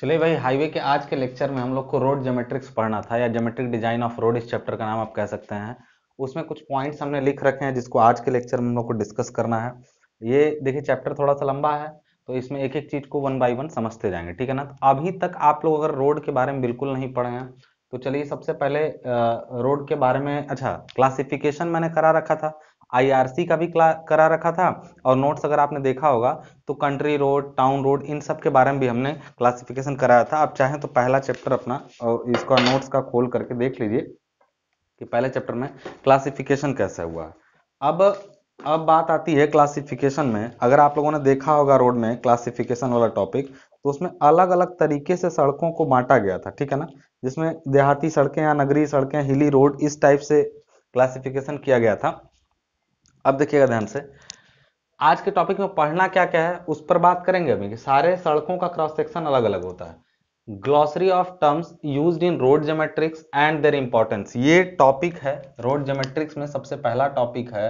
चलिए भाई हाईवे के आज के लेक्चर में हम लोग को रोड जोमेट्रिक्स पढ़ना था या जोमेट्रिक डिजाइन ऑफ रोड इस चैप्टर का नाम आप कह सकते हैं उसमें कुछ पॉइंट्स हमने लिख रखे हैं जिसको आज के लेक्चर में हम लोग को डिस्कस करना है ये देखिए चैप्टर थोड़ा सा लंबा है तो इसमें एक एक चीज को वन बाई वन समझते जाएंगे ठीक है ना तो अभी तक आप लोग अगर रोड के बारे में बिल्कुल नहीं पढ़े हैं तो चलिए सबसे पहले रोड के बारे में अच्छा क्लासिफिकेशन मैंने करा रखा था आईआरसी का भी करा रखा था और नोट्स अगर आपने देखा होगा तो कंट्री रोड टाउन रोड इन सब के बारे में भी हमने क्लासिफिकेशन कराया था आप चाहें तो पहला चैप्टर अपना और इसको नोट्स का खोल करके देख लीजिए कि पहले चैप्टर में क्लासिफिकेशन कैसे हुआ अब अब बात आती है क्लासिफिकेशन में अगर आप लोगों ने देखा होगा रोड में क्लासिफिकेशन वाला टॉपिक तो उसमें अलग अलग तरीके से सड़कों को बांटा गया था ठीक है ना जिसमें देहाती सड़कें या नगरीय सड़कें हिली रोड इस टाइप से क्लासिफिकेशन किया गया था अब देखिएगा ध्यान से आज के टॉपिक में पढ़ना क्या क्या है उस पर बात करेंगे अभी कि सारे सड़कों का क्रॉस सेक्शन अलग अलग होता है glossary of terms use in road geometrics and their importance ये टॉपिक है रोड जोमेट्रिक्स में सबसे पहला टॉपिक है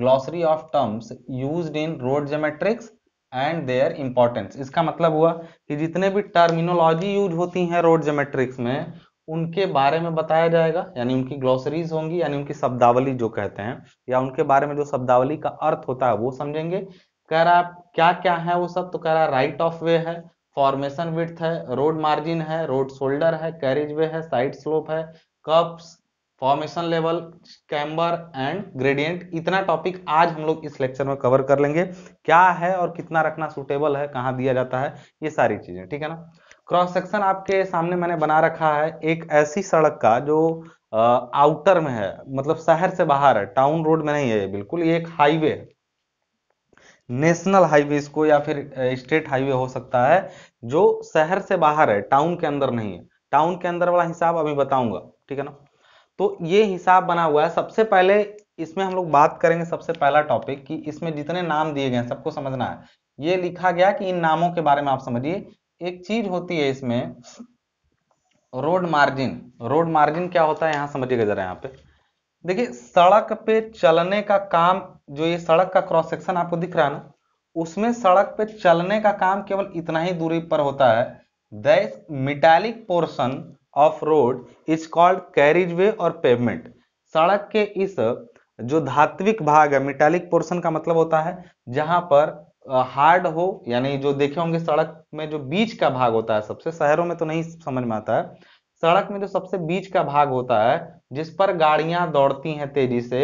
glossary of terms use in road geometrics and their importance इसका मतलब हुआ कि जितने भी टर्मिनोलॉजी यूज होती हैं रोड जोमेट्रिक्स में उनके बारे में बताया जाएगा यानी उनकी ग्लॉसरीज होंगी यानी उनकी शब्दावली जो कहते हैं या उनके बारे में जो शब्दावली का अर्थ होता है वो समझेंगे कह रहा है क्या क्या है वो सब तो कह रहा है राइट ऑफ वे है फॉर्मेशन विथ है रोड मार्जिन है रोड शोल्डर है कैरेज वे है साइड स्लोप है cups formation level camber and gradient इतना टॉपिक आज हम लोग इस लेक्चर में कवर कर लेंगे क्या है और कितना रखना सुटेबल है कहाँ दिया जाता है ये सारी चीजें ठीक है ना क्रॉस सेक्शन आपके सामने मैंने बना रखा है एक ऐसी सड़क का जो आउटर में है मतलब शहर से बाहर है टाउन रोड में नहीं है बिल्कुल ये एक हाईवे है नेशनल हाईवे इसको या फिर स्टेट हाईवे हो सकता है जो शहर से बाहर है टाउन के अंदर नहीं है टाउन के अंदर वाला हिसाब अभी बताऊंगा ठीक है ना तो ये हिसाब बना हुआ है सबसे पहले इसमें हम लोग बात करेंगे सबसे पहला टॉपिक कि इसमें जितने नाम दिए गए हैं सबको समझना है ये लिखा गया कि इन नामों के बारे में आप समझिए एक चीज होती है इसमें रोड मार्जिन रोड मार्जिन क्या होता है यहां समझिएगा जरा यहाँ पे देखिए सड़क पे चलने का काम जो ये सड़क का क्रॉस सेक्शन आपको दिख रहा है ना उसमें सड़क पे चलने का काम केवल इतना ही दूरी पर होता है this metallic portion of road is called carriage way और पेवमेंट सड़क के इस जो धात्विक भाग है मिटालिक पोर्शन का मतलब होता है जहां पर हार्ड हो यानी जो देखे होंगे सड़क में जो बीच का भाग होता है सबसे शहरों में तो नहीं समझ में आता है सड़क में जो सबसे बीच का भाग होता है जिस पर गाड़ियां दौड़ती हैं तेजी से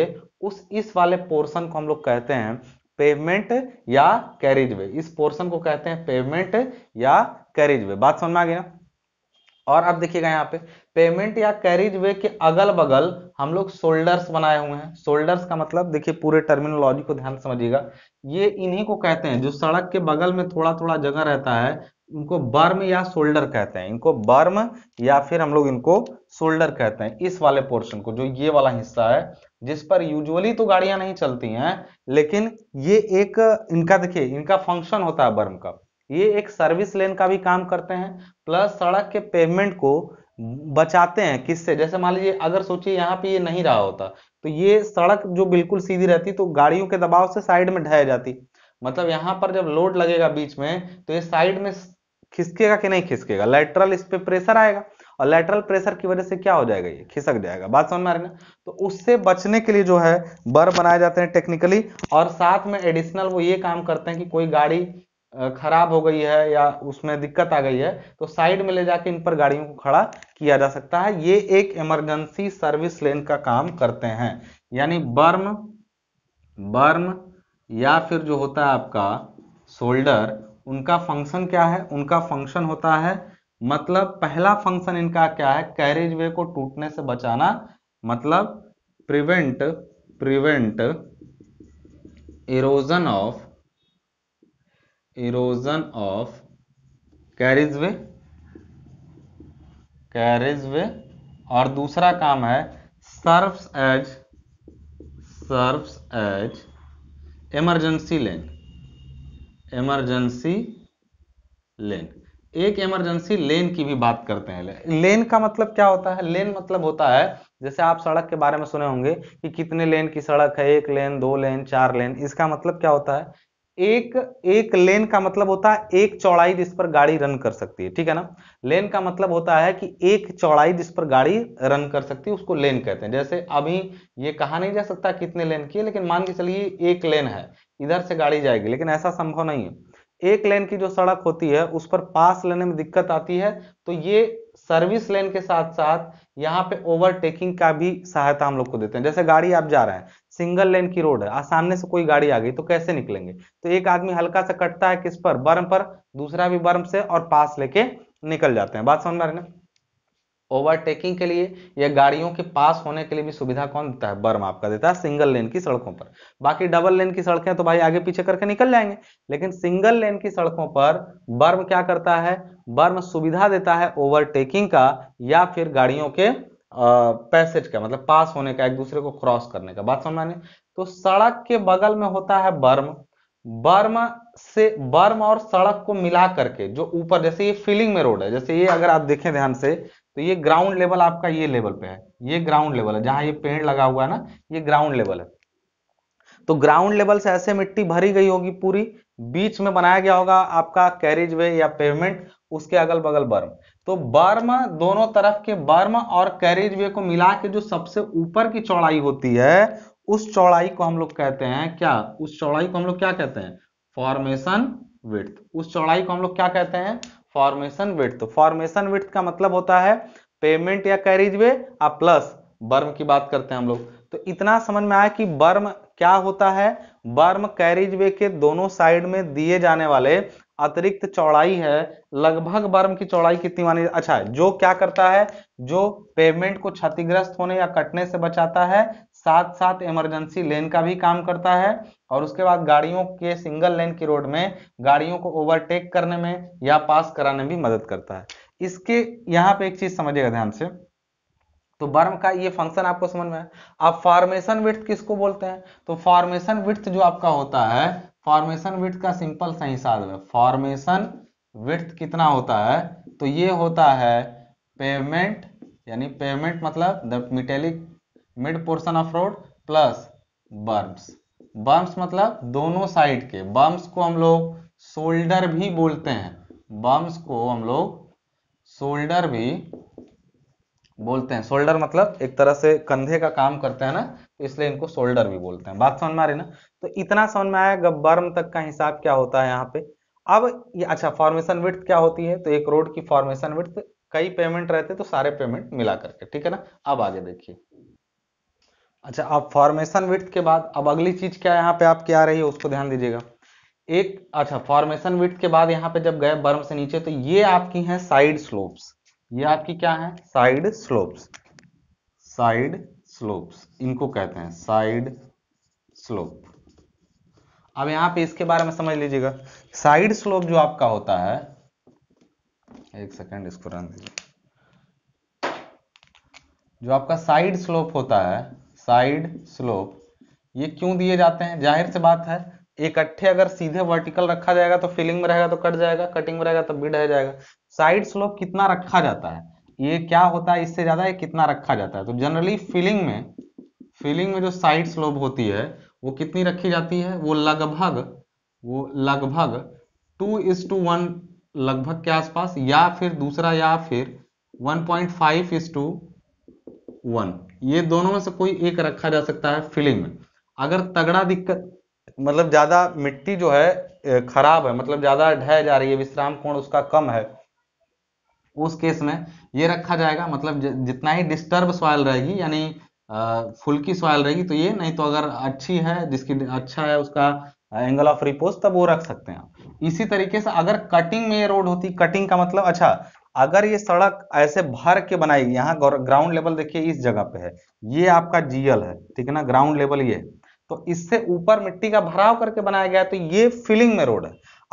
उस इस वाले पोर्शन को हम लोग कहते हैं पेवमेंट या कैरिज वे इस पोर्शन को कहते हैं पेवमेंट या कैरिज वे बात समझ में आ गई ना और अब देखिएगा यहाँ पे पेमेंट या कैरिज वे के अगल बगल हम लोग शोल्डर्स बनाए हुए हैं शोल्डर्स का मतलब देखिए पूरे टर्मिनोलॉजी को ध्यान समझिएगा ये इन्हीं को कहते हैं जो सड़क के बगल में थोड़ा थोड़ा जगह रहता है उनको बर्म या शोल्डर कहते हैं इनको बर्म या फिर हम लोग इनको शोल्डर कहते हैं इस वाले पोर्शन को जो ये वाला हिस्सा है जिस पर यूजुअली तो गाड़ियां नहीं चलती हैं लेकिन ये एक इनका देखिए इनका फंक्शन होता है बर्म का ये एक सर्विस लेन का भी काम करते हैं प्लस सड़क के पेमेंट को बचाते हैं किससे जैसे मान लीजिए अगर सोचिए यहाँ पे ये नहीं रहा होता तो ये सड़क जो बिल्कुल सीधी रहती तो गाड़ियों के दबाव से साइड में ढह जाती मतलब यहाँ पर जब लोड लगेगा बीच में तो ये साइड में खिसकेगा कि नहीं खिसकेगा लेटरल इस पर प्रेशर आएगा और लेटरल प्रेशर की वजह से क्या हो जाएगा ये खिसक जाएगा बात समझ में आ रही ना तो उससे बचने के लिए जो है बर बनाए जाते हैं टेक्निकली और साथ में एडिशनल वो ये काम करते हैं कि कोई गाड़ी खराब हो गई है या उसमें दिक्कत आ गई है तो साइड में ले जाके इन पर गाड़ियों को खड़ा किया जा सकता है ये एक इमरजेंसी सर्विस लेन का काम करते हैं यानी बर्म बर्म या फिर जो होता है आपका शोल्डर उनका फंक्शन क्या है उनका फंक्शन होता है मतलब पहला फंक्शन इनका क्या है कैरेज वे को टूटने से बचाना मतलब prevent prevent erosion of erosion of carriageway carriageway और दूसरा काम है serve as serve as emergency lane emergency lane एक इमरजेंसी लेन की भी बात करते हैं लेन का मतलब क्या होता है लेन मतलब होता है जैसे आप सड़क के बारे में सुने होंगे कि कितने लेन की सड़क है एक लेन दो लेन चार लेन इसका मतलब क्या होता है एक एक लेन का मतलब होता है एक चौड़ाई जिस पर गाड़ी रन कर सकती है ठीक है ना लेन का मतलब होता है कि एक चौड़ाई जिस पर गाड़ी रन कर सकती है उसको लेन कहते हैं जैसे अभी ये कहा नहीं जा सकता कितने लेन की है लेकिन मान के चलिए एक लेन है इधर से गाड़ी जाएगी लेकिन ऐसा संभव नहीं है एक लेन की जो सड़क होती है उस पर पास लेने में दिक्कत आती है तो ये सर्विस लेन के साथ साथ यहाँ पे ओवरटेकिंग का भी सहायता हम लोग को देते हैं जैसे गाड़ी आप जा रहे हैं सिंगल लेन की रोड है आ सामने से कोई गाड़ी आ गई तो कैसे निकलेंगे तो एक आदमी हल्का सा कटता है किस पर बर्म पर दूसरा भी बर्म से और पास लेके निकल जाते हैं बात समझ में ओवरटेकिंग के लिए या गाड़ियों के पास होने के लिए भी सुविधा कौन देता है बर्म आपका देता है सिंगल लेन की सड़कों पर बाकी डबल लेन की सड़कें तो भाई आगे पीछे करके निकल जाएंगे लेकिन सिंगल लेन की सड़कों पर बर्म क्या करता है बर्म सुविधा देता है ओवरटेकिंग का या फिर गाड़ियों के पैसेज का मतलब पास होने का एक दूसरे को क्रॉस करने का बात समझ तो सड़क के बगल में होता है बर्म बर्म से बर्म और सड़क को मिला करके जो ऊपर जैसे ये फिलिंग में रोड है जैसे ये अगर आप देखें ध्यान से तो ये ग्राउंड लेवल आपका ये लेवल पे है ये ग्राउंड लेवल है जहां ये पेड़ लगा हुआ है ना ये ग्राउंड लेवल है तो ग्राउंड लेवल से ऐसे मिट्टी भरी गई होगी पूरी बीच में बनाया गया होगा आपका कैरेज वे या पेवमेंट उसके अगल बगल बर्म तो बर्म दोनों तरफ के बर्म और कैरेज वे को मिला के जो सबसे ऊपर की चौड़ाई होती है उस चौड़ाई को हम लोग कहते हैं क्या उस चौड़ाई को हम लोग क्या कहते हैं फॉर्मेशन विथ उस चौड़ाई को हम लोग क्या कहते हैं फॉर्मेशन विथ तो फॉर्मेशन विथ का मतलब होता है पेमेंट या कैरिज वे और प्लस बर्म की बात करते हैं हम लोग तो इतना समझ में आया कि बर्म क्या होता है बर्म कैरिज वे के दोनों साइड में दिए जाने वाले अतिरिक्त चौड़ाई है लगभग बर्म की चौड़ाई कितनी मानी अच्छा है जो क्या करता है जो पेमेंट को क्षतिग्रस्त होने या कटने से बचाता है साथ साथ इमरजेंसी लेन का भी काम करता है और उसके बाद गाड़ियों के सिंगल लेन की रोड में गाड़ियों को ओवरटेक करने में या पास कराने में भी मदद करता है इसके यहाँ पे एक चीज समझिएगा ध्यान से तो बर्म का ये फंक्शन आपको समझ में है आप फॉर्मेशन विथ किसको बोलते हैं तो फॉर्मेशन विथ जो आपका होता है फॉर्मेशन विथ का सिंपल सा हिसाब है फॉर्मेशन विथ कितना होता है तो ये होता है पेमेंट यानी पेमेंट मतलब the metallic mid portion of road plus berms berms मतलब दोनों साइड के बर्म्स को हम लोग शोल्डर भी बोलते हैं बर्ब्स को हम लोग शोल्डर भी बोलते हैं शोल्डर मतलब एक तरह से कंधे का काम करते हैं ना तो इसलिए इनको शोल्डर भी बोलते हैं बात समझ में आ रही ना तो इतना समझ में आया बर्म तक का हिसाब क्या होता है यहाँ पे अब ये अच्छा फॉर्मेशन विथ क्या होती है तो एक रोड की फॉर्मेशन विथ कई पेमेंट रहते तो सारे पेमेंट मिला करके ठीक है ना अब आगे देखिए अच्छा अब फॉर्मेशन विथ के बाद अब अगली चीज क्या यहाँ पे आपकी आ रही है उसको ध्यान दीजिएगा एक अच्छा फॉर्मेशन विथ के बाद यहाँ पे जब गए बर्म से नीचे तो ये आपकी है साइड स्लोप्स ये आपकी क्या है साइड स्लोप्स साइड स्लोप्स इनको कहते हैं साइड स्लोप अब यहां पे इसके बारे में समझ लीजिएगा साइड स्लोप जो आपका होता है एक सेकेंड इसको रन दीजिए जो आपका साइड स्लोप होता है साइड स्लोप ये क्यों दिए जाते हैं जाहिर से बात है इकट्ठे अगर सीधे वर्टिकल रखा जाएगा तो फिलिंग में रहेगा तो कट जाएगा कटिंग में रहेगा तो बिड रह जाएगा साइड स्लोप कितना रखा जाता है ये क्या होता है इससे ज्यादा ये कितना रखा जाता है तो जनरली फिलिंग में फिलिंग में जो साइड स्लोप होती है वो कितनी रखी जाती है वो लगभग वो लगभग टू इज टू वन लगभग के आसपास या फिर दूसरा या फिर one point five is two one ये दोनों में से कोई एक रखा जा सकता है फिलिंग में अगर तगड़ा दिक्कत मतलब ज्यादा मिट्टी जो है खराब है मतलब ज्यादा ढह जा रही है विश्राम कोण उसका कम है उस केस में ये रखा जाएगा मतलब जितना ही डिस्टर्ब सॉयल रहेगी यानी फुल की सॉइल रहेगी तो ये नहीं तो अगर अच्छी है जिसकी अच्छा है उसका एंगल ऑफ रिपोज तब वो रख सकते हैं इसी तरीके से अगर कटिंग में ये रोड होती कटिंग का मतलब अच्छा अगर ये सड़क ऐसे भर के बनाई यहाँ ग्राउंड लेवल देखिए इस जगह पे है ये आपका जीएल है ठीक है ना ग्राउंड लेवल ये तो इससे ऊपर मिट्टी का भराव करके बनाया गया तो ये फिलिंग में रोड है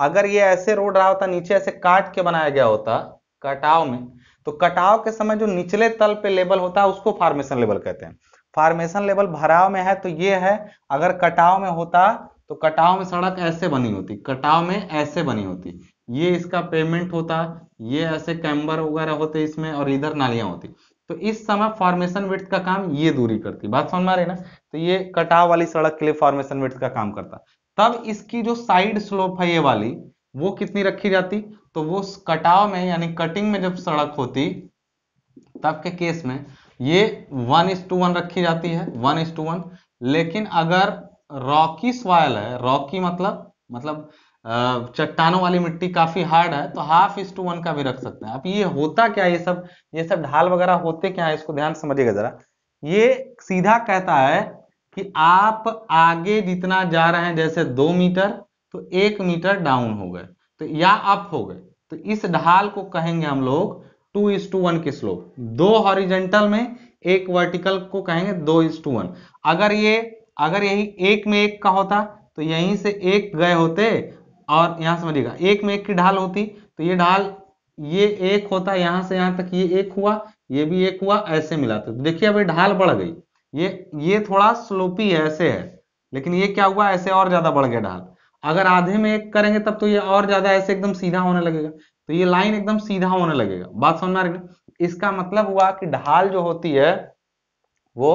अगर ये ऐसे रोड रहा होता नीचे ऐसे काट के बनाया गया होता कटाव में तो कटाव के समय जो निचले तल पे लेवल होता है उसको फार्मेशन लेवल कहते हैं फार्मेशन लेवल भराव में है तो ये है अगर कटाव में होता तो कटाव में सड़क ऐसे बनी होती कटाव में ऐसे बनी होती ये इसका पेमेंट होता ये ऐसे कैम्बर वगैरह होते इसमें और इधर नालियां होती तो इस समय फॉर्मेशन विथ का काम ये दूरी करती बात समझ में रही ना तो ये कटाव वाली सड़क के लिए फॉर्मेशन विथ का काम करता तब इसकी जो साइड स्लोप है ये वाली वो कितनी रखी जाती तो वो कटाव में यानी कटिंग में जब सड़क होती तब के केस में ये वन इज टू वन रखी जाती है वन इज टू वन लेकिन अगर रॉकी स्वायल है रॉकी मतलब मतलब चट्टानों वाली मिट्टी काफी हार्ड है तो हाफ इज टू वन का भी रख सकते हैं अब ये होता क्या ये सब ये सब ढाल वगैरह होते क्या है इसको ध्यान समझिएगा जरा ये सीधा कहता है कि आप आगे जितना जा रहे हैं जैसे दो मीटर तो एक मीटर डाउन हो गए तो या अप हो गए तो इस ढाल को कहेंगे हम लोग टू इज टू वन की स्लोप दो हॉरिजेंटल में एक वर्टिकल को कहेंगे दो इज टू वन अगर ये अगर यही एक में एक का होता तो यहीं से एक गए होते और यहां समझिएगा एक में एक की ढाल होती तो ये ढाल ये एक होता यहां से यहां तक ये एक हुआ ये भी एक हुआ ऐसे मिला तो देखिए अब ढाल बढ़ गई ये ये थोड़ा स्लोपी है ऐसे है लेकिन ये क्या हुआ ऐसे और ज्यादा बढ़ गया ढाल अगर आधे में एक करेंगे तब तो ये और ज्यादा ऐसे एकदम सीधा होने लगेगा तो ये लाइन एकदम सीधा होने लगेगा बात समझ में आ रही इसका मतलब हुआ कि ढाल जो होती है वो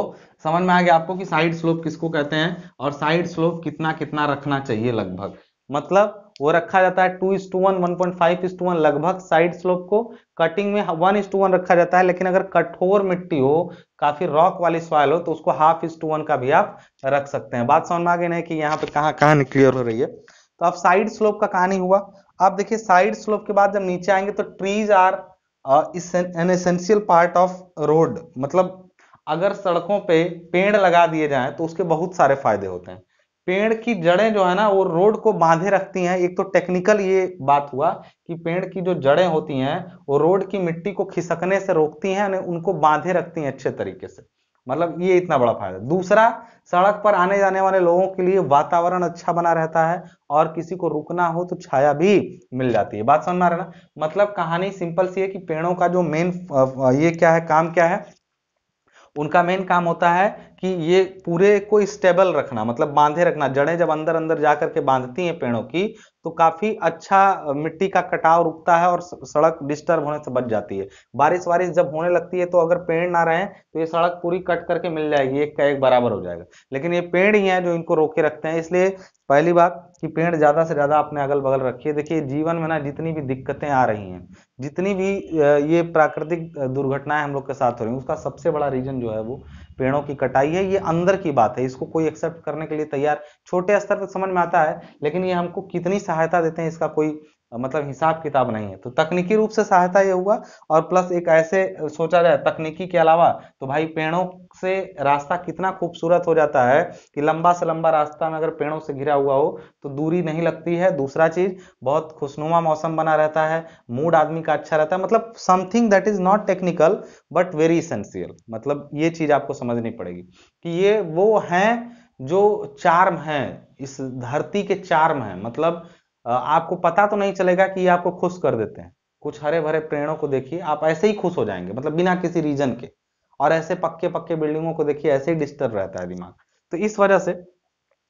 समझ में आ गया आपको कि साइड स्लोप किसको कहते हैं और साइड स्लोप कितना कितना रखना चाहिए लगभग मतलब वो रखा जाता है two is two one one point five is two one लगभग साइड स्लोप को कटिंग में वन इस टू वन रखा जाता है लेकिन अगर कठोर मिट्टी हो काफी रॉक वाली सॉइल हो तो उसको हाफ इज टू वन का भी आप रख सकते हैं बात समझ में आगे नहीं कि यहाँ पे कहाँ कहाँ क्लियर हो रही है तो अब साइड स्लोप का कहानी हुआ आप देखिए साइड स्लोप के बाद जब नीचे आएंगे तो trees are an essential part of road मतलब अगर सड़कों पे पेड़ लगा दिए जाएं तो उसके बहुत सारे फायदे होते हैं पेड़ की जड़ें जो है ना वो रोड को बांधे रखती हैं एक तो टेक्निकल ये बात हुआ कि पेड़ की जो जड़ें होती हैं वो रोड की मिट्टी को खिसकने से रोकती हैं उनको बांधे रखती हैं अच्छे तरीके से मतलब ये इतना बड़ा फायदा दूसरा सड़क पर आने जाने वाले लोगों के लिए वातावरण अच्छा बना रहता है और किसी को रुकना हो तो छाया भी मिल जाती है बात समझ में आ रहा है ना मतलब कहानी सिंपल सी है कि पेड़ों का जो मेन ये क्या है काम क्या है उनका मेन काम होता है कि ये पूरे को स्टेबल रखना मतलब बांधे रखना जड़ें जब अंदर अंदर जा करके बांधती हैं पेड़ों की तो काफ़ी अच्छा मिट्टी का कटाव रुकता है और सड़क डिस्टर्ब होने से बच जाती है बारिश वारिश जब होने लगती है तो अगर पेड़ ना रहे तो ये सड़क पूरी कट करके मिल जाएगी एक का एक बराबर हो जाएगा लेकिन ये पेड़ ही है जो इनको रोके रखते हैं इसलिए पहली बात कि पेड़ ज़्यादा से ज़्यादा अपने अगल बगल रखिए देखिए जीवन में ना जितनी भी दिक्कतें आ रही हैं जितनी भी ये प्राकृतिक दुर्घटनाएं हम लोग के साथ हो रही हैं उसका सबसे बड़ा रीजन जो है वो पेड़ों की कटाई है ये अंदर की बात है इसको कोई एक्सेप्ट करने के लिए तैयार छोटे स्तर तक समझ में आता है लेकिन ये हमको कितनी सहायता देते हैं इसका कोई मतलब हिसाब किताब नहीं है तो तकनीकी रूप से सहायता ये हुआ और प्लस एक ऐसे सोचा जाए तकनीकी के अलावा तो भाई पेड़ों से रास्ता कितना खूबसूरत हो जाता है कि लंबा से लंबा रास्ता में अगर पेड़ों से घिरा हुआ हो तो दूरी नहीं लगती है दूसरा चीज बहुत खुशनुमा मौसम बना रहता है मूड आदमी का अच्छा रहता है मतलब something that is not technical but very essential मतलब ये चीज आपको समझनी पड़ेगी कि ये वो है जो चार्म है इस धरती के चार्म है मतलब आपको पता तो नहीं चलेगा कि ये आपको खुश कर देते हैं कुछ हरे भरे पेड़ों को देखिए आप ऐसे ही खुश हो जाएंगे मतलब बिना किसी रीजन के और ऐसे पक्के पक्के बिल्डिंगों को देखिए ऐसे ही डिस्टर्ब रहता है दिमाग तो इस वजह से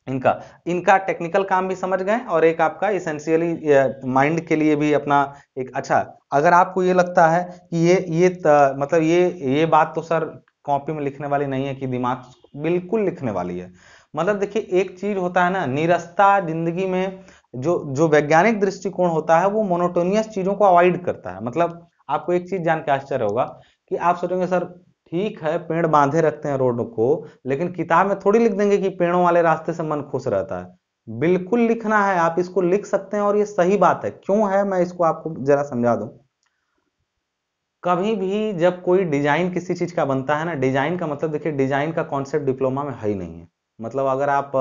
इनका इनका टेक्निकल काम भी समझ गए और एक आपका इसेंशियली माइंड के लिए भी अपना एक अच्छा अगर आपको ये लगता है कि ये ये त, मतलब ये ये बात तो सर कॉपी में लिखने वाली नहीं है कि दिमाग बिल्कुल लिखने वाली है मतलब देखिए एक चीज होता है ना निरस्ता जिंदगी में जो जो वैज्ञानिक दृष्टिकोण होता है वो मोनोटोनियस चीजों को अवॉइड करता है मतलब आपको एक चीज जान के आश्चर्य होगा कि आप सोचेंगे सर ठीक है पेड़ बांधे रखते हैं रोड को लेकिन किताब में थोड़ी लिख देंगे कि पेड़ों वाले रास्ते से मन खुश रहता है बिल्कुल लिखना है आप इसको लिख सकते हैं और ये सही बात है क्यों है मैं इसको आपको जरा समझा दू कभी भी जब कोई डिजाइन किसी चीज का बनता है ना डिजाइन का मतलब देखिए डिजाइन का कॉन्सेप्ट डिप्लोमा में है ही नहीं है मतलब अगर आप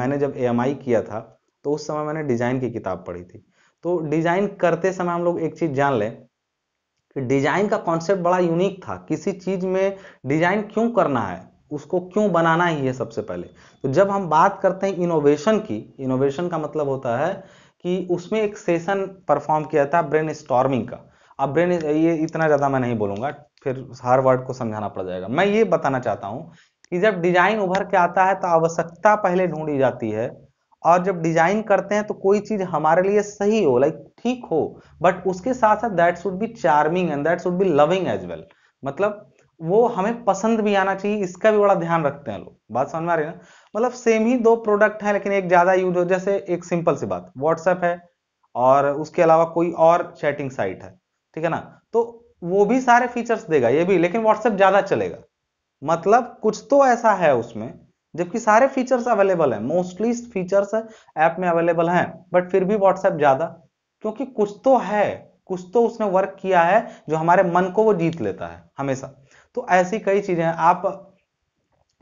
मैंने जब ए किया था तो उस समय मैंने डिज़ाइन की किताब पढ़ी थी तो डिज़ाइन करते समय हम लोग एक चीज़ जान लें कि डिज़ाइन का कॉन्सेप्ट बड़ा यूनिक था किसी चीज़ में डिज़ाइन क्यों करना है उसको क्यों बनाना ही है सबसे पहले तो जब हम बात करते हैं इनोवेशन की इनोवेशन का मतलब होता है कि उसमें एक सेशन परफॉर्म किया था ब्रेन स्टॉर्मिंग का अब ब्रेन ये इतना ज़्यादा मैं नहीं बोलूंगा फिर हर वर्ड को समझाना पड़ जाएगा मैं ये बताना चाहता हूं कि जब डिजाइन उभर के आता है तो आवश्यकता पहले ढूंढी जाती है और जब डिजाइन करते हैं तो कोई चीज हमारे लिए सही हो लाइक ठीक हो बट उसके साथ साथ that should be charming and that should be loving as well मतलब वो हमें पसंद भी आना चाहिए इसका भी बड़ा ध्यान रखते हैं लोग बात समझ में आ रही है ना मतलब सेम ही दो प्रोडक्ट है लेकिन एक ज्यादा यूज हो जैसे एक सिंपल सी बात व्हाट्सएप है और उसके अलावा कोई और चैटिंग साइट है ठीक है ना तो वो भी सारे फीचर्स देगा ये भी लेकिन व्हाट्सएप ज्यादा चलेगा मतलब कुछ तो ऐसा है उसमें जबकि सारे फीचर्स अवेलेबल हैं मोस्टली फीचर्स ऐप में अवेलेबल हैं बट फिर भी व्हाट्सएप ज़्यादा क्योंकि कुछ तो है कुछ तो उसने वर्क किया है जो हमारे मन को वो जीत लेता है हमेशा तो ऐसी कई चीज़ें हैं आप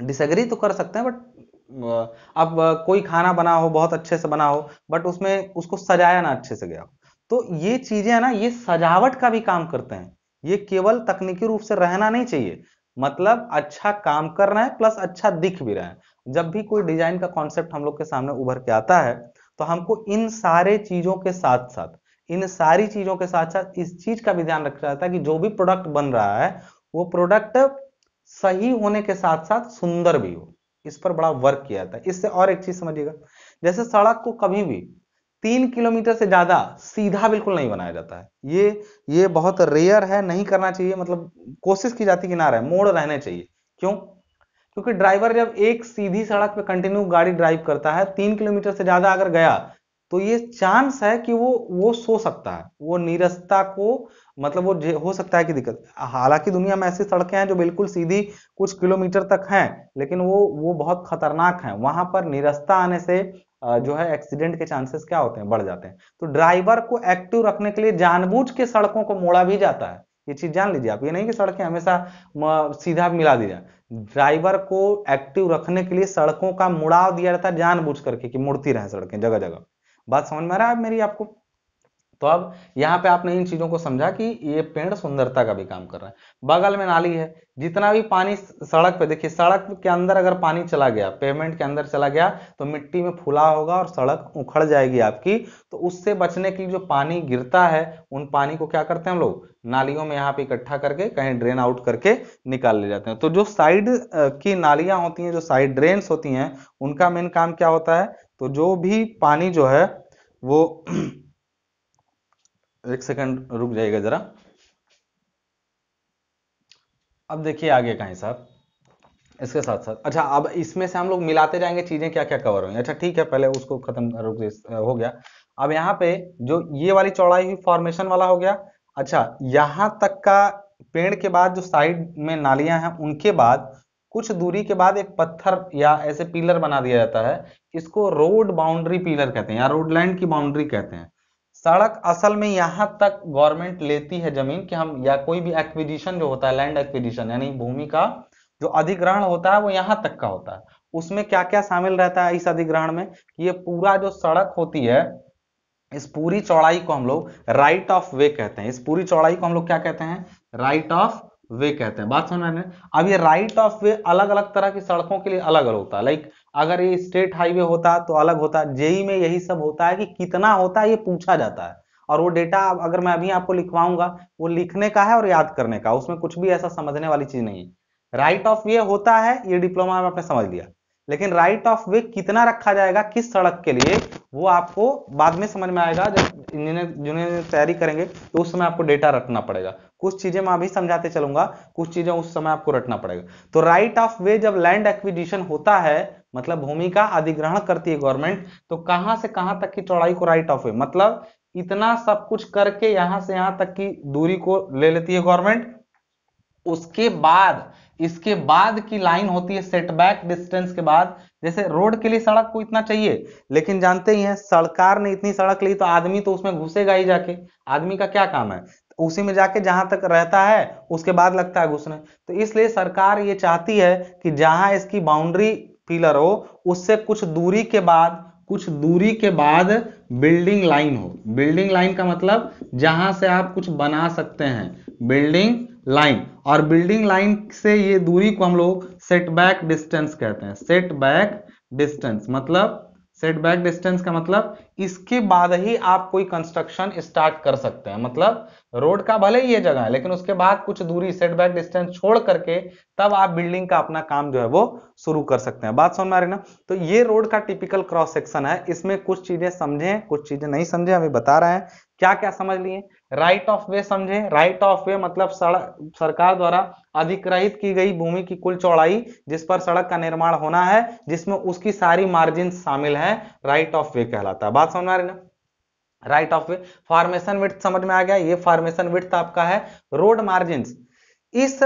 डिसग्री तो कर सकते हैं बट अब कोई खाना बना हो बहुत अच्छे से बना हो बट उसमें उसको सजाया ना अच्छे से गया हो तो ये चीज़ें है ना ये सजावट का भी काम करते हैं ये केवल तकनीकी रूप से रहना नहीं चाहिए मतलब अच्छा काम कर रहे हैं प्लस अच्छा दिख भी रहे हैं जब भी कोई डिजाइन का कॉन्सेप्ट हम लोग के सामने उभर के आता है तो हमको इन सारे चीजों के साथ साथ इन सारी चीजों के साथ साथ इस चीज का भी ध्यान रखा जाता है कि जो भी प्रोडक्ट बन रहा है वो प्रोडक्ट सही होने के साथ साथ सुंदर भी हो इस पर बड़ा वर्क किया जाता है इससे और एक चीज समझिएगा जैसे सड़क को कभी भी तीन किलोमीटर से ज्यादा सीधा बिल्कुल नहीं बनाया जाता है ये ये बहुत रेयर है नहीं करना चाहिए मतलब कोशिश की जाती कि ना रहे मोड़ रहने चाहिए क्यों क्योंकि ड्राइवर जब एक सीधी सड़क पे कंटिन्यू गाड़ी ड्राइव करता है तीन किलोमीटर से ज्यादा अगर गया तो ये चांस है कि वो वो सो सकता है वो निरस्ता को मतलब वो हो सकता है कि दिक्कत हालांकि दुनिया में ऐसी सड़कें हैं जो बिल्कुल सीधी कुछ किलोमीटर तक हैं लेकिन वो वो बहुत खतरनाक हैं वहां पर निरस्ता आने से जो है एक्सीडेंट के चांसेस क्या होते हैं बढ़ जाते हैं तो ड्राइवर को एक्टिव रखने के लिए जानबूझ के सड़कों को मोड़ा भी जाता है ये चीज जान लीजिए आप ये नहीं कि सड़कें हमेशा सीधा मिला दी जाए ड्राइवर को एक्टिव रखने के लिए सड़कों का मुड़ाव दिया जाता है जानबूझ करके कि मुड़ती रहे सड़कें जगह जगह बात समझ में आ रहा है मेरी आपको तो अब यहाँ पे आपने इन चीजों को समझा कि ये पेड़ सुंदरता का भी काम कर रहा है बगल में नाली है जितना भी पानी सड़क पे देखिए सड़क के अंदर अगर पानी चला गया पेमेंट के अंदर चला गया तो मिट्टी में फुला होगा और सड़क उखड़ जाएगी आपकी तो उससे बचने के लिए जो पानी गिरता है उन पानी को क्या करते हैं हम लोग नालियों में यहाँ पे इकट्ठा करके कहीं ड्रेन आउट करके निकाल ले जाते हैं तो जो साइड की नालियां होती हैं जो साइड ड्रेन होती हैं उनका मेन काम क्या होता है तो जो भी पानी जो है वो एक सेकंड रुक जाएगा जरा अब देखिए आगे कहीं साहब इसके साथ साथ अच्छा अब इसमें से हम लोग मिलाते जाएंगे चीजें क्या क्या कवर होंगी अच्छा ठीक है पहले उसको खत्म रुक हो गया अब यहाँ पे जो ये वाली चौड़ाई हुई फॉर्मेशन वाला हो गया अच्छा यहाँ तक का पेड़ के बाद जो साइड में नालियां हैं उनके बाद कुछ दूरी के बाद एक पत्थर या ऐसे पिलर बना दिया जाता है इसको रोड बाउंड्री पिलर कहते हैं या रोड लैंड की बाउंड्री कहते हैं सड़क असल में यहाँ तक गवर्नमेंट लेती है जमीन कि हम या कोई भी एक्विजिशन जो होता है लैंड एक्विजिशन यानी भूमि का जो अधिग्रहण होता है वो यहाँ तक का होता है उसमें क्या क्या शामिल रहता है इस अधिग्रहण में कि ये पूरा जो सड़क होती है इस पूरी चौड़ाई को हम लोग राइट ऑफ वे कहते हैं इस पूरी चौड़ाई को हम लोग क्या कहते हैं राइट ऑफ वे कहते हैं बात समझ में अब ये राइट ऑफ वे अलग अलग तरह की सड़कों के लिए अलग अलग होता है लाइक अगर ये स्टेट हाईवे होता तो अलग होता जेई में यही सब होता है कि कितना होता है ये पूछा जाता है और वो डेटा अगर मैं अभी आपको लिखवाऊंगा वो लिखने का है और याद करने का उसमें कुछ भी ऐसा समझने वाली चीज नहीं है राइट ऑफ ये होता है ये डिप्लोमा में आपने समझ लिया लेकिन राइट ऑफ वे कितना रखा जाएगा किस सड़क के लिए वो आपको बाद में समझ में आएगा जब इंजीनियर जूनियर तैयारी करेंगे तो उस समय आपको डेटा रखना पड़ेगा कुछ चीजें मैं अभी समझाते चलूंगा कुछ चीजें उस समय आपको रखना पड़ेगा तो राइट ऑफ वे जब लैंड एक्विजिशन होता है मतलब भूमि का अधिग्रहण करती है गवर्नमेंट तो कहां से कहां तक की चौड़ाई को राइट ऑफ वे मतलब इतना सब कुछ करके यहां से यहां तक की दूरी को ले लेती है गवर्नमेंट उसके बाद इसके बाद की लाइन होती है सेटबैक डिस्टेंस के बाद जैसे रोड के लिए सड़क को इतना चाहिए लेकिन जानते ही हैं सरकार ने इतनी सड़क ली तो आदमी तो उसमें घुसेगा ही जाके आदमी का क्या काम है उसी में जाके जहां तक रहता है उसके बाद लगता है घुसने तो इसलिए सरकार ये चाहती है कि जहां इसकी बाउंड्री पिलर हो उससे कुछ दूरी के बाद कुछ दूरी के बाद बिल्डिंग लाइन हो बिल्डिंग लाइन का मतलब जहां से आप कुछ बना सकते हैं बिल्डिंग लाइन और बिल्डिंग लाइन से ये दूरी को हम लोग सेटबैक डिस्टेंस कहते हैं सेटबैक डिस्टेंस मतलब सेटबैक डिस्टेंस का मतलब इसके बाद ही आप कोई कंस्ट्रक्शन स्टार्ट कर सकते हैं मतलब रोड का भले ही ये जगह है लेकिन उसके बाद कुछ दूरी सेटबैक डिस्टेंस छोड़ करके तब आप बिल्डिंग का अपना काम जो है वो शुरू कर सकते हैं बात समझ में आ रही ना तो ये रोड का टिपिकल क्रॉस सेक्शन है इसमें कुछ चीजें समझें कुछ चीजें नहीं समझे अभी बता रहे हैं क्या क्या समझ लिए राइट ऑफ वे समझे राइट ऑफ वे मतलब सड़क सरकार द्वारा अधिग्रहित की गई भूमि की कुल चौड़ाई जिस पर सड़क का निर्माण होना है जिसमें उसकी सारी मार्जिन शामिल है राइट ऑफ वे कहलाता है बात समझ आ रही ना right of way formation width समझ में आ गया ये फॉर्मेशन विथ आपका है रोड मार्जिन इस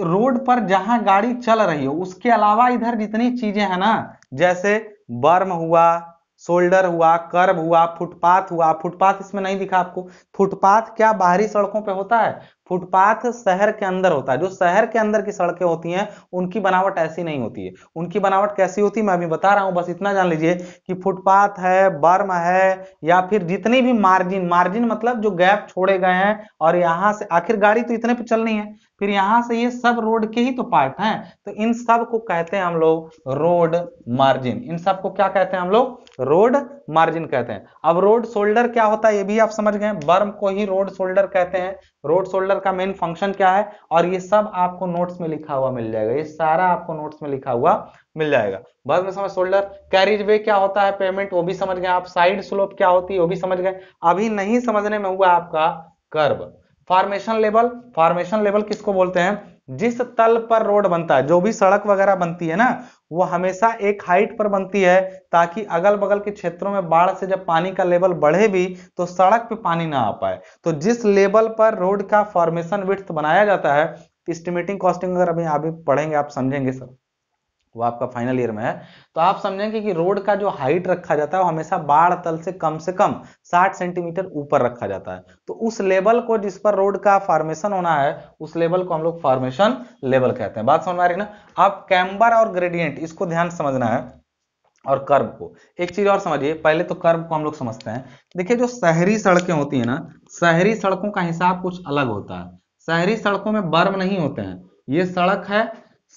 रोड पर जहां गाड़ी चल रही हो उसके अलावा इधर जितनी चीजें हैं ना जैसे बर्म हुआ शोल्डर हुआ कर्व हुआ फुटपाथ हुआ फुटपाथ इसमें नहीं दिखा आपको फुटपाथ क्या बाहरी सड़कों पे होता है फुटपाथ शहर के अंदर होता है जो शहर के अंदर की सड़कें होती हैं उनकी बनावट ऐसी नहीं होती है उनकी बनावट कैसी होती है मैं अभी बता रहा हूं बस इतना जान लीजिए कि फुटपाथ है बर्म है या फिर जितनी भी मार्जिन मार्जिन मतलब जो गैप छोड़े गए हैं और यहां से आखिर गाड़ी तो इतने पे चलनी है फिर यहां से ये सब रोड के ही तो पार्ट है तो इन सब को कहते हैं हम लोग रोड मार्जिन इन सब को क्या कहते हैं हम लोग रोड मार्जिन कहते हैं अब रोड शोल्डर क्या होता है ये भी आप समझ गए बर्म को ही रोड शोल्डर कहते हैं रोड शोल्डर का मेन फंक्शन क्या है और ये सब आपको नोट्स में लिखा हुआ मिल जाएगा ये सारा आपको नोट्स में लिखा हुआ मिल जाएगा बर्म समझ शोल्डर कैरिज वे क्या होता है पेमेंट वो भी समझ गए आप साइड स्लोप क्या होती है वो भी समझ गए अभी नहीं समझने में हुआ आपका curve formation level formation level किसको बोलते हैं जिस तल पर रोड बनता है जो भी सड़क वगैरह बनती है ना वो हमेशा एक हाइट पर बनती है ताकि अगल बगल के क्षेत्रों में बाढ़ से जब पानी का लेवल बढ़े भी तो सड़क पे पानी ना आ पाए तो जिस लेवल पर रोड का फॉर्मेशन विथ बनाया जाता है इस्टिमेटिंग कॉस्टिंग अगर अभी आप पढ़ेंगे आप समझेंगे सर वो आपका फाइनल ईयर में है तो आप समझेंगे कि रोड का जो हाइट रखा जाता है वो हमेशा बाढ़ तल से कम से कम 60 सेंटीमीटर ऊपर रखा जाता है तो उस लेवल को जिस पर रोड का फॉर्मेशन होना है उस लेवल को हम लोग फॉर्मेशन लेवल कहते हैं बात समझ में आ रही है ना अब कैम्बर और ग्रेडियंट इसको ध्यान समझना है और कर्व को एक चीज और समझिए पहले तो कर्व को हम लोग समझते हैं देखिए जो शहरी सड़कें होती है ना शहरी सड़कों का हिसाब कुछ अलग होता है शहरी सड़कों में बर्म नहीं होते हैं ये सड़क है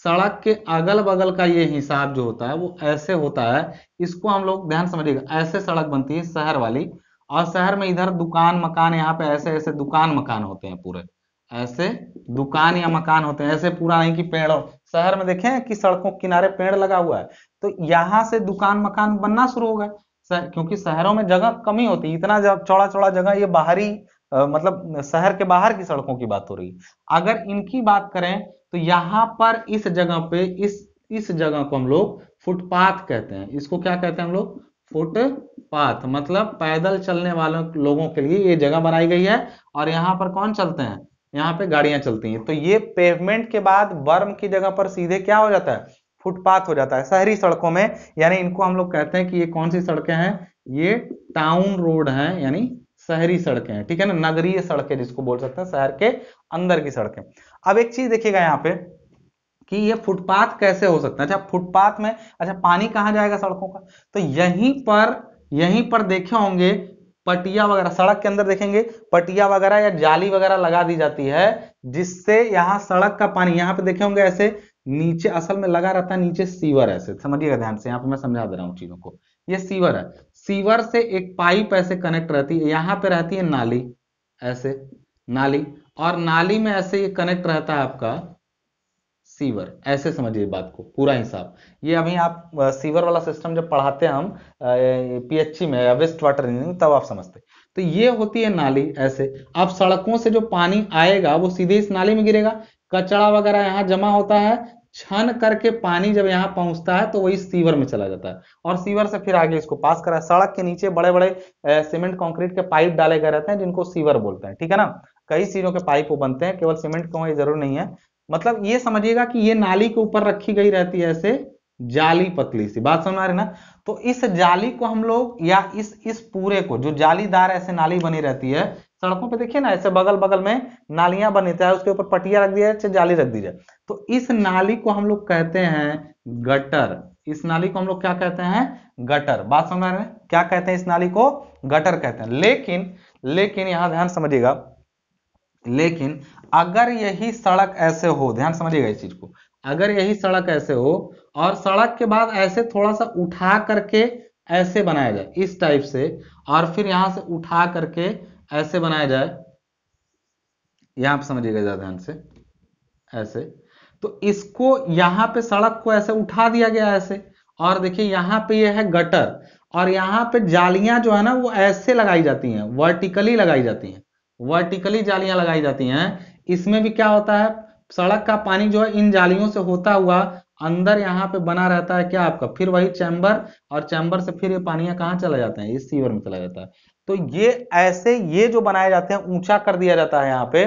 सड़क के अगल बगल का ये हिसाब जो होता है वो ऐसे होता है इसको हम लोग ध्यान समझिएगा ऐसे सड़क बनती है शहर वाली और शहर में इधर दुकान मकान यहाँ पे ऐसे ऐसे दुकान मकान होते हैं पूरे ऐसे दुकान या मकान होते हैं ऐसे पूरा नहीं कि पेड़ शहर में देखें कि सड़कों किनारे पेड़ लगा हुआ है तो यहाँ से दुकान मकान बनना शुरू होगा क्योंकि शहरों में जगह कमी होती है इतना चौड़ा चौड़ा जगह ये बाहरी मतलब शहर के बाहर की सड़कों की बात हो रही है अगर इनकी बात करें तो यहां पर इस जगह पे इस इस जगह को हम लोग फुटपाथ कहते हैं इसको क्या कहते हैं हम लोग फुटपाथ मतलब पैदल चलने वालों लोगों के लिए ये जगह बनाई गई है और यहां पर कौन चलते हैं यहाँ पे गाड़ियां चलती हैं तो ये पेवमेंट के बाद वर्म की जगह पर सीधे क्या हो जाता है फुटपाथ हो जाता है शहरी सड़कों में यानी इनको हम लोग कहते हैं कि ये कौन सी सड़कें हैं ये टाउन रोड है यानी शहरी सड़कें हैं ठीक है ना नगरीय सड़कें जिसको बोल सकते हैं शहर के अंदर की सड़कें अब एक चीज देखिएगा यहाँ पे कि ये फुटपाथ कैसे हो सकता है अच्छा फुटपाथ में अच्छा पानी कहाँ जाएगा सड़कों का तो यहीं पर यहीं पर देखे होंगे पटिया वगैरह सड़क के अंदर देखेंगे पटिया वगैरह या जाली वगैरह लगा दी जाती है जिससे यहाँ सड़क का पानी यहाँ पे देखे होंगे ऐसे नीचे असल में लगा रहता है नीचे सीवर ऐसे समझिएगा ध्यान से यहाँ पे मैं समझा दे रहा हूँ चीजों को ये सीवर है सीवर से एक पाइप ऐसे कनेक्ट रहती है यहां पे रहती है नाली ऐसे नाली और नाली में ऐसे ये कनेक्ट रहता है आपका सीवर ऐसे समझिए बात को पूरा हिसाब ये अभी आप सीवर वाला सिस्टम जब पढ़ाते हैं हम पीएचई में वेस्ट वाटर इंजीनियरिंग तब आप समझते तो ये होती है नाली ऐसे अब सड़कों से जो पानी आएगा वो सीधे इस नाली में गिरेगा कचड़ा वगैरह यहाँ जमा होता है छन करके पानी जब यहाँ पहुंचता है तो वही सीवर में चला जाता है और सीवर से फिर आगे इसको पास करा सड़क के नीचे बड़े बड़े सीमेंट कंक्रीट के पाइप डाले गए रहते हैं जिनको सीवर बोलते हैं ठीक है ना कई चीजों के पाइप वो बनते हैं केवल सीमेंट को ये जरूर नहीं है मतलब ये समझिएगा कि ये नाली के ऊपर रखी गई रहती है ऐसे जाली पतली सी बात समझ आ रही ना तो इस जाली को हम लोग या इस इस पूरे को जो जालीदार ऐसे नाली बनी रहती है सड़कों पे देखिए ना ऐसे बगल बगल में नालियां बनी है उसके ऊपर पटिया रख दिया जाए जाली रख दी जाए तो इस नाली को हम लोग कहते हैं गटर इस नाली को हम लोग क्या कहते हैं गटर बात समझ रहे हैं क्या कहते हैं इस नाली को गटर कहते हैं लेकिन लेकिन यहां ध्यान समझिएगा लेकिन अगर यही सड़क ऐसे हो ध्यान समझिएगा इस चीज को अगर यही सड़क ऐसे हो और सड़क के बाद ऐसे थोड़ा सा उठा करके ऐसे बनाया जाए इस टाइप से और फिर यहां से उठा करके ऐसे बनाया जाए यहां पर समझिएगा ज्यादा ध्यान से ऐसे तो इसको यहां पे सड़क को ऐसे उठा दिया गया ऐसे और देखिए यहां पे ये यह है गटर और यहां पे जालियां जो है ना वो ऐसे लगाई जाती हैं वर्टिकली लगाई जाती हैं वर्टिकली जालियां लगाई जाती हैं इसमें भी क्या होता है सड़क का पानी जो है इन जालियों से होता हुआ अंदर यहां पे बना रहता है क्या आपका फिर वही चैम्बर और चैम्बर से फिर ये पानियां कहाँ चला जाते हैं इस सीवर में चला जाता है तो ये ऐसे ये जो बनाए जाते हैं ऊंचा कर दिया जाता है यहाँ पे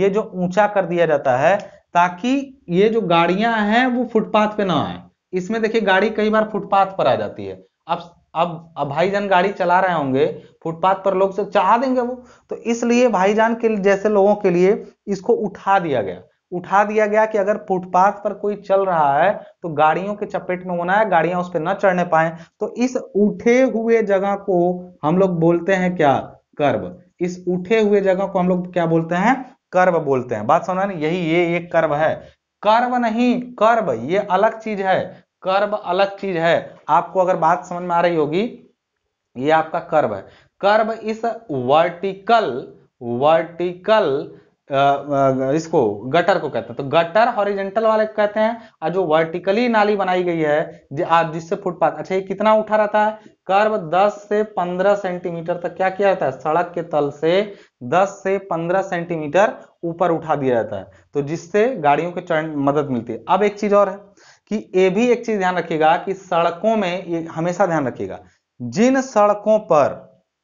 ये जो ऊंचा कर दिया जाता है ताकि ये जो गाड़ियां हैं वो फुटपाथ पे ना आए इसमें देखिए गाड़ी कई बार फुटपाथ पर आ जाती है अब अब अब भाईजान गाड़ी चला रहे होंगे फुटपाथ पर लोग से चाह देंगे वो तो इसलिए भाईजान के जैसे लोगों के लिए इसको उठा दिया गया उठा दिया गया कि अगर फुटपाथ पर कोई चल रहा है तो गाड़ियों के चपेट में होना है गाड़ियां उस पर न चढ़ने पाए तो इस उठे हुए जगह को हम लोग बोलते हैं क्या कर्व इस उठे हुए जगह को हम लोग क्या बोलते हैं कर्व बोलते हैं बात समझा यही ये एक कर्व है कर्व नहीं कर्व ये अलग चीज है कर्व अलग चीज है आपको अगर बात समझ में आ रही होगी ये आपका कर्व है कर्व इस वर्टिकल वर्टिकल इसको गटर को कहते हैं तो गटर हॉरिजेंटल वाले को कहते हैं और जो वर्टिकली नाली बनाई गई है जिससे फुटपाथ अच्छा ये कितना उठा रहता है कर्व 10 से 15 सेंटीमीटर तक क्या किया जाता है सड़क के तल से 10 से 15 सेंटीमीटर ऊपर उठा दिया जाता है तो जिससे गाड़ियों के चढ़ मदद मिलती है अब एक चीज और है कि ये भी एक चीज ध्यान रखिएगा कि सड़कों में ये हमेशा ध्यान रखिएगा जिन सड़कों पर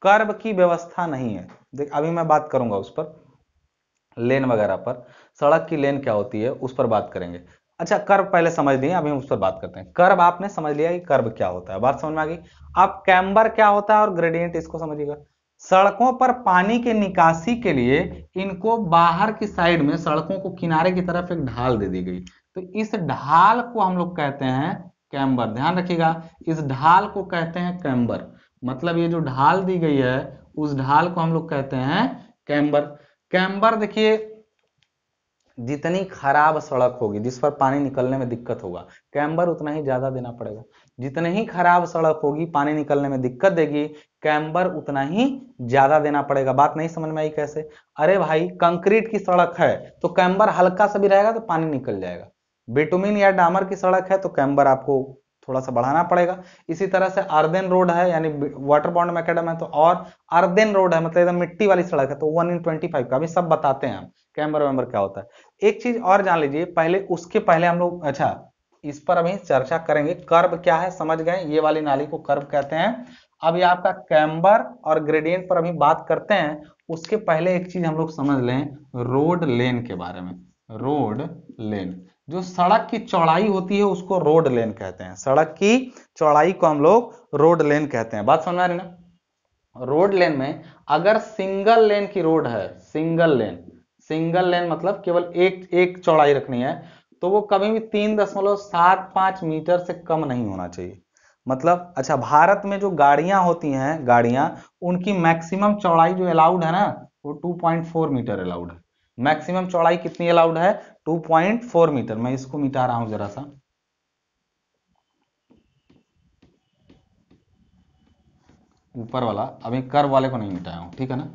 कर्ब की व्यवस्था नहीं है देख अभी मैं बात करूंगा उस पर लेन वगैरह पर सड़क की लेन क्या होती है उस पर बात करेंगे अच्छा कर्व पहले समझ लिए अभी हम उस पर बात करते हैं कर्व आपने समझ लिया कि कर्व क्या होता है बात समझ में आ गई अब कैम्बर क्या होता है और ग्रेडियंट इसको समझिएगा सड़कों पर पानी के निकासी के लिए इनको बाहर की साइड में सड़कों को किनारे की तरफ एक ढाल दे दी गई तो इस ढाल को हम लोग कहते हैं कैम्बर ध्यान रखिएगा इस ढाल को कहते हैं कैम्बर मतलब ये जो ढाल दी गई है उस ढाल को हम लोग कहते हैं कैम्बर कैम्बर देखिए जितनी खराब सड़क होगी जिस पर पानी निकलने में दिक्कत होगा कैम्बर उतना ही ज्यादा देना पड़ेगा जितनी ही खराब सड़क होगी पानी निकलने में दिक्कत देगी कैम्बर उतना ही ज्यादा देना पड़ेगा बात नहीं समझ में आई कैसे अरे भाई कंक्रीट की सड़क है तो कैम्बर हल्का सा भी रहेगा तो पानी निकल जाएगा बिटुमिन या डामर की सड़क है तो कैम्बर आपको थोड़ा सा बढ़ाना पड़ेगा इसी तरह से अर्देन रोड है यानी वाटर बॉन्ड मैकेडम है तो और अर्देन रोड है मतलब एकदम मिट्टी वाली सड़क है तो वन इन ट्वेंटी फाइव का अभी सब बताते हैं कैम्बर वैम्बर क्या होता है एक चीज और जान लीजिए पहले उसके पहले हम लोग अच्छा इस पर अभी चर्चा करेंगे कर्ब क्या है समझ गए ये वाली नाली को कर्ब कहते हैं अब ये आपका कैम्बर और ग्रेडियंट पर अभी बात करते हैं उसके पहले एक चीज हम लोग समझ लें रोड लेन के बारे में रोड लेन जो सड़क की चौड़ाई होती है उसको रोड लेन कहते हैं सड़क की चौड़ाई को हम लोग रोड लेन कहते हैं बात समझ आ रही ना रोड लेन में अगर सिंगल लेन की रोड है सिंगल लेन सिंगल लेन मतलब केवल एक एक चौड़ाई रखनी है तो वो कभी भी तीन दशमलव सात पांच मीटर से कम नहीं होना चाहिए मतलब अच्छा भारत में जो गाड़ियां होती हैं गाड़ियां उनकी मैक्सिमम चौड़ाई जो अलाउड है ना वो 2.4 मीटर अलाउड है मैक्सिमम चौड़ाई कितनी अलाउड है 2.4 मीटर मैं इसको मिटा रहा हूं जरा सा ऊपर वाला अभी कर वाले को नहीं मिटाया हूं ठीक है ना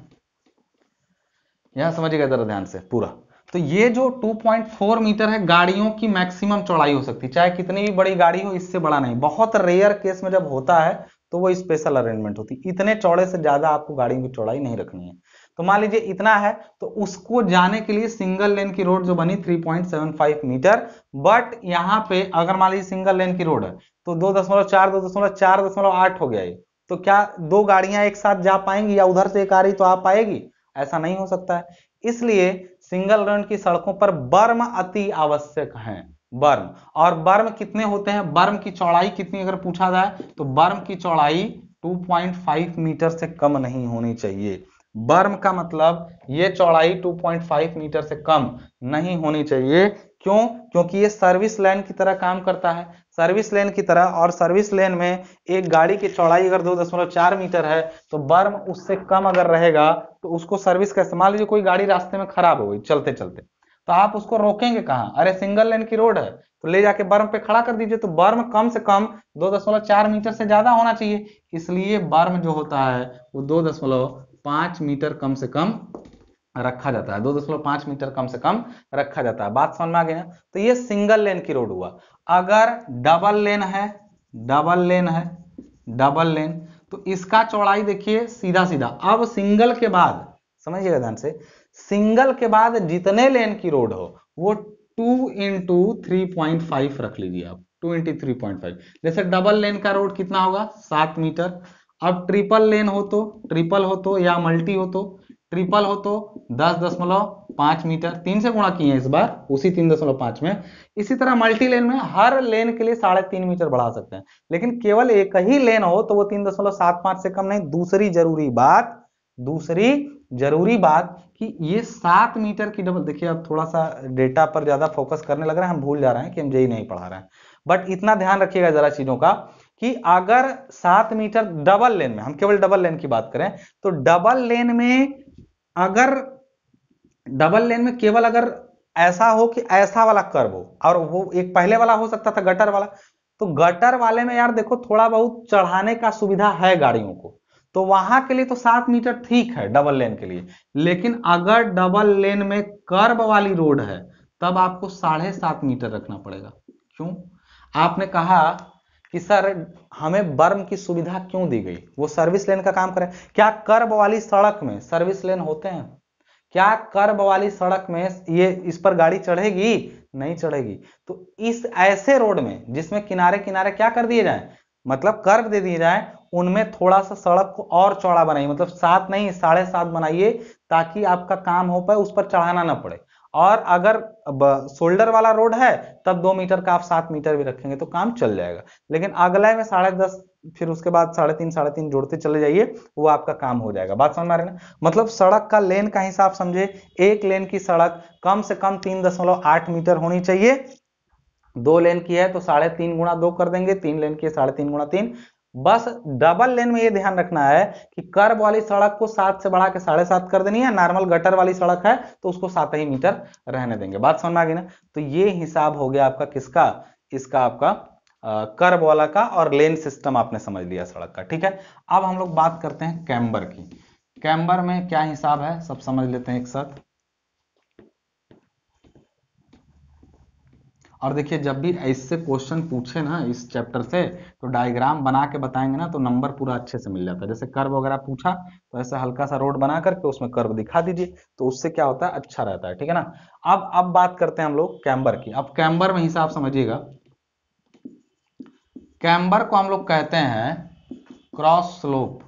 यहां समझिएगा जरा ध्यान से पूरा तो ये जो 2.4 मीटर है गाड़ियों की मैक्सिमम चौड़ाई हो सकती है चाहे कितनी भी बड़ी गाड़ी हो इससे बड़ा नहीं बहुत रेयर केस में जब होता है तो वो स्पेशल अरेंजमेंट होती है इतने चौड़े से ज्यादा आपको गाड़ियों की चौड़ाई नहीं रखनी है तो मान लीजिए इतना है तो उसको जाने के लिए सिंगल लेन की रोड जो बनी 3.75 मीटर बट यहाँ पे अगर मान लीजिए सिंगल लेन की रोड है तो दो दशमलव चार दो दशमलव चार दशमलव आठ हो गया ये तो क्या दो गाड़ियां एक साथ जा पाएंगी या उधर से एक आ रही तो आ पाएगी ऐसा नहीं हो सकता है इसलिए सिंगल लेन की सड़कों पर बर्म अति आवश्यक है बर्म और बर्म कितने होते हैं बर्म की चौड़ाई कितनी अगर पूछा जाए तो बर्म की चौड़ाई 2.5 मीटर से कम नहीं होनी चाहिए बर्म का मतलब ये चौड़ाई 2.5 मीटर से कम नहीं होनी चाहिए क्यों क्योंकि ये सर्विस लेन की तरह काम करता है सर्विस लेन की तरह और सर्विस लेन में एक गाड़ी की चौड़ाई अगर दो दशमलव चार मीटर है तो बर्म उससे कम अगर रहेगा तो उसको सर्विस का इस्तेमाल लीजिए कोई गाड़ी रास्ते में खराब हो गई चलते चलते तो आप उसको रोकेंगे कहाँ अरे सिंगल लेन की रोड है तो ले जाके बर्म पे खड़ा कर दीजिए तो बर्म कम से कम दो दशमलव चार मीटर से ज्यादा होना चाहिए इसलिए बर्म जो होता है वो दो दशमलव पांच मीटर कम से कम रखा जाता है दो दशमलव पांच मीटर कम से कम रखा जाता है बात समझ में आ गई ना तो ये सिंगल लेन की रोड हुआ अगर डबल लेन है डबल लेन है डबल लेन तो इसका चौड़ाई देखिए सीधा सीधा अब सिंगल के बाद समझिएगा ध्यान से सिंगल के बाद जितने लेन की रोड हो वो two into three point five रख लीजिए आप two into three point five जैसे डबल लेन का रोड कितना होगा सात मीटर अब ट्रिपल लेन हो तो ट्रिपल हो तो या मल्टी हो तो ट्रिपल हो तो दस दशमलव पांच मीटर तीन से गुणा किए इस बार उसी तीन दशमलव पांच में इसी तरह मल्टी लेन में हर लेन के लिए साढ़े तीन मीटर बढ़ा सकते हैं लेकिन केवल एक ही लेन हो तो वो तीन दशमलव सात पांच से कम नहीं दूसरी जरूरी बात दूसरी जरूरी बात कि ये सात मीटर की डबल देखिए अब थोड़ा सा डेटा पर ज्यादा फोकस करने लग रहा है हम भूल जा रहे हैं कि हम यही e नहीं पढ़ा रहे हैं बट इतना ध्यान रखिएगा जरा चीजों का कि अगर सात मीटर डबल लेन में हम केवल डबल लेन की बात करें तो डबल लेन में अगर डबल लेन में केवल अगर ऐसा हो कि ऐसा वाला कर्व हो और वो एक पहले वाला हो सकता था गटर वाला तो गटर वाले में यार देखो थोड़ा बहुत चढ़ाने का सुविधा है गाड़ियों को तो वहां के लिए तो सात मीटर ठीक है डबल लेन के लिए लेकिन अगर डबल लेन में कर्ब वाली रोड है तब आपको साढ़े सात मीटर रखना पड़ेगा क्यों आपने कहा कि सर हमें बर्म की सुविधा क्यों दी गई वो सर्विस लेन का काम करें क्या कर्ब वाली सड़क में सर्विस लेन होते हैं क्या कर्ब वाली सड़क में ये इस पर गाड़ी चढ़ेगी नहीं चढ़ेगी तो इस ऐसे रोड में जिसमें किनारे किनारे क्या कर दिए जाए मतलब कर्ब दे दिए जाए उनमें थोड़ा सा सड़क को और चौड़ा बनाइए मतलब सात नहीं साढ़े सात बनाइए ताकि आपका काम हो पाए उस पर चढ़ाना ना पड़े और अगर शोल्डर वाला रोड है तब दो मीटर का आप सात मीटर भी रखेंगे तो काम चल जाएगा लेकिन अगले में साढ़े दस फिर उसके बाद साढ़े तीन साढ़े तीन जोड़ते चले जाइए वो आपका काम हो जाएगा बात समझ में आ रही ना मतलब सड़क का लेन का हिसाब समझे एक लेन की सड़क कम से कम तीन दशमलव आठ मीटर होनी चाहिए दो लेन की है तो साढ़े तीन गुणा दो कर देंगे तीन लेन की है साढ़े तीन गुणा तीन बस डबल लेन में ये ध्यान रखना है कि कर्व वाली सड़क को सात से बढ़ा के साढ़े सात कर देनी है नॉर्मल गटर वाली सड़क है तो उसको सात ही मीटर रहने देंगे बात समझ में आ गई ना तो ये हिसाब हो गया आपका किसका इसका आपका कर्व वाला का और लेन सिस्टम आपने समझ लिया सड़क का ठीक है अब हम लोग बात करते हैं कैम्बर की कैम्बर में क्या हिसाब है सब समझ लेते हैं एक साथ और देखिए जब भी इससे क्वेश्चन पूछे ना इस चैप्टर से तो डायग्राम बना के बताएंगे ना तो नंबर पूरा अच्छे से मिल जाता है जैसे कर्व वगैरह पूछा तो ऐसा हल्का सा रोड बना करके उसमें कर्व दिखा दीजिए तो उससे क्या होता है अच्छा रहता है ठीक है ना अब अब बात करते हैं हम लोग कैम्बर की अब कैम्बर में हिसाब समझिएगा कैम्बर को हम लोग कहते हैं क्रॉस स्लोप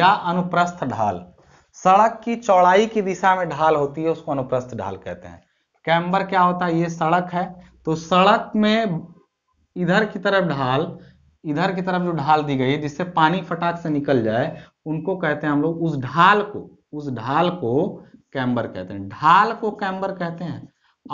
या अनुप्रस्थ ढाल सड़क की चौड़ाई की दिशा में ढाल होती है उसको अनुप्रस्थ ढाल कहते हैं कैम्बर क्या होता है ये सड़क है तो सड़क में इधर की तरफ ढाल इधर की तरफ जो ढाल दी गई है जिससे पानी फटाक से निकल जाए उनको कहते हैं हम लोग उस ढाल को उस ढाल को कैम्बर कहते हैं ढाल को कैम्बर कहते हैं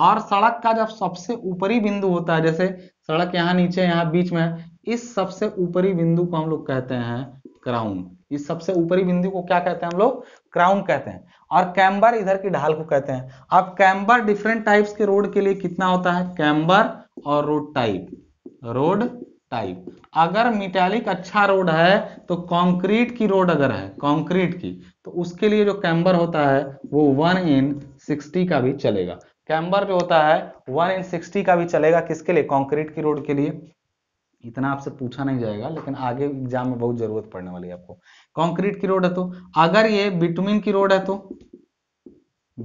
और सड़क का जब सबसे ऊपरी बिंदु होता है जैसे सड़क यहाँ नीचे यहाँ बीच में इस सबसे ऊपरी बिंदु को हम लोग कहते हैं क्राउन इस सबसे ऊपरी बिंदु को क्या कहते हैं हम लोग क्राउन कहते हैं और कैम्बर इधर की ढाल को कहते हैं अब कैम्बर डिफरेंट टाइप्स के रोड के लिए कितना होता है कैम्बर और रोड टाइप रोड टाइप अगर मिटालिक अच्छा रोड है तो कंक्रीट की रोड अगर है कंक्रीट की तो उसके लिए जो कैम्बर होता है वो वन इन सिक्सटी का भी चलेगा कैम्बर जो होता है वन इन सिक्सटी का भी चलेगा किसके लिए कंक्रीट की रोड के लिए इतना आपसे पूछा नहीं जाएगा लेकिन आगे एग्जाम में बहुत जरूरत पड़ने वाली है आपको कंक्रीट की रोड है तो अगर ये बिटुमिन की रोड है तो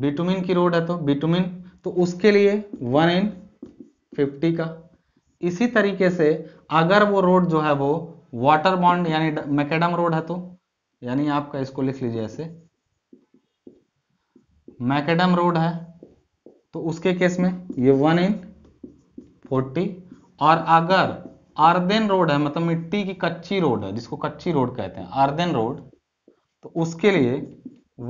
बिटुमिन की रोड है तो बिटुमिन तो उसके लिए वन इन फिफ्टी का इसी तरीके से अगर वो रोड जो है वो वाटर बॉन्ड यानी मैकेडम रोड है तो यानी आपका इसको लिख लीजिए ऐसे मैकेडम रोड है तो उसके केस में ये वन इन फोर्टी और अगर अर्देन रोड है मतलब मिट्टी की कच्ची रोड है जिसको कच्ची रोड कहते हैं अर्देन रोड तो उसके लिए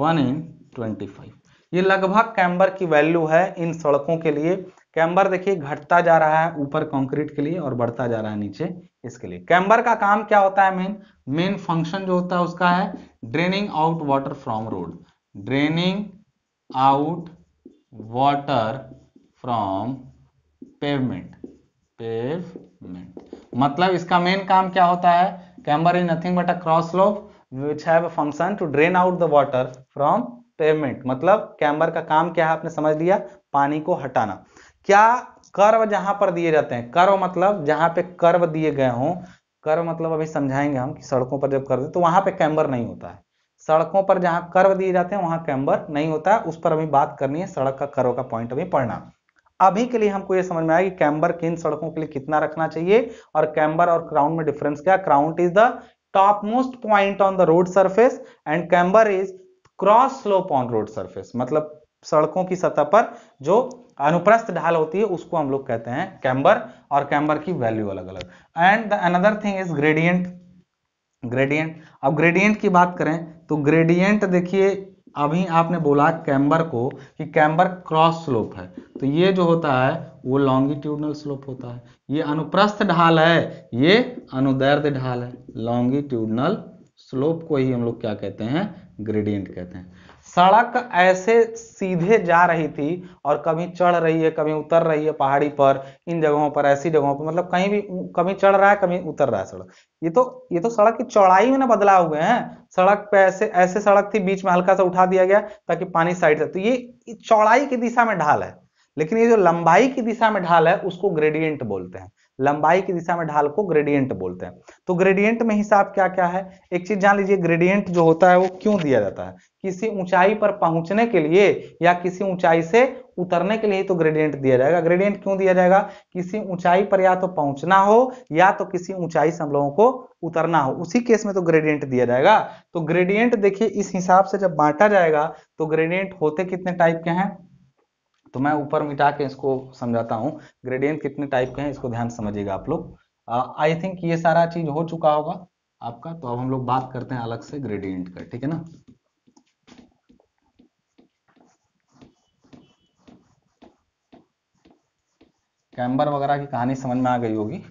वन इन ट्वेंटी फाइव ये लगभग कैम्बर की वैल्यू है इन सड़कों के लिए कैम्बर देखिए घटता जा रहा है ऊपर कंक्रीट के लिए और बढ़ता जा रहा है नीचे इसके लिए कैम्बर का काम क्या होता है मेन मेन फंक्शन जो होता है उसका है draining out water from road draining out water from pavement pave मतलब इसका मेन काम क्या होता है camber is nothing but a cross slope which है function to drain out the water from pavement मतलब कैम्बर का काम क्या है आपने समझ लिया पानी को हटाना क्या कर्व जहां पर दिए जाते हैं कर्व मतलब जहां पे कर्व दिए गए हों कर्व मतलब अभी समझाएंगे हम कि सड़कों पर जब कर दे तो वहां पे कैम्बर नहीं होता है सड़कों पर जहां कर्व दिए जाते हैं वहां कैम्बर नहीं होता है उस पर अभी बात करनी है सड़क का कर्व का पॉइंट अभी पढ़ना अभी के लिए हमको यह समझ में आया कि कैम्बर किन सड़कों के लिए कितना रखना चाहिए और कैम्बर और क्राउन में डिफरेंस क्या crown is the top most point on the road surface and camber is cross slope on road surface मतलब सड़कों की सतह पर जो अनुप्रस्थ ढाल होती है उसको हम लोग कहते हैं कैम्बर और कैम्बर की वैल्यू अलग अलग and the another thing is gradient gradient अब ग्रेडियंट की बात करें तो ग्रेडियंट देखिए अभी आपने बोला कैम्बर को कि कैम्बर क्रॉस स्लोप है तो ये जो होता है वो लॉन्गिट्यूडनल स्लोप होता है ये अनुप्रस्थ ढाल है ये अनुदैर्ध ढाल है लॉन्गिट्यूडनल स्लोप को ही हम लोग क्या कहते हैं ग्रेडियंट कहते हैं सड़क ऐसे सीधे जा रही थी और कभी चढ़ रही है कभी उतर रही है पहाड़ी पर इन जगहों पर ऐसी जगहों पर मतलब कहीं भी कभी चढ़ रहा है कभी उतर रहा है सड़क ये तो ये तो सड़क की चौड़ाई में ना बदलाव हुए हैं सड़क पे ऐसे ऐसे सड़क थी बीच में हल्का सा उठा दिया गया ताकि पानी साइड से तो ये चौड़ाई की दिशा में ढाल है लेकिन ये जो लंबाई की दिशा में ढाल है उसको ग्रेडियंट बोलते हैं लंबाई की दिशा में ढाल को ग्रेडियंट बोलते हैं तो ग्रेडियंट में हिसाब क्या क्या है एक चीज जान लीजिए ग्रेडियंट जो होता है वो क्यों दिया जाता है किसी ऊंचाई पर पहुंचने के लिए या किसी ऊंचाई से उतरने के लिए तो ग्रेडियंट दिया जाएगा ग्रेडियंट क्यों दिया जाएगा किसी ऊंचाई पर या तो पहुंचना हो या तो किसी ऊंचाई से हम लोगों को उतरना हो उसी केस में तो ग्रेडियंट दिया जाएगा तो ग्रेडियंट देखिए इस हिसाब से जब बांटा जाएगा तो ग्रेडियंट होते कितने टाइप के हैं तो मैं ऊपर मिटा के इसको समझाता हूँ ग्रेडियंट कितने टाइप के हैं इसको ध्यान समझिएगा आप लोग आई थिंक ये सारा चीज हो चुका होगा आपका तो अब हम लोग बात करते हैं अलग से ग्रेडियंट का ठीक है ना कैम्बर वगैरह की कहानी समझ में आ गई होगी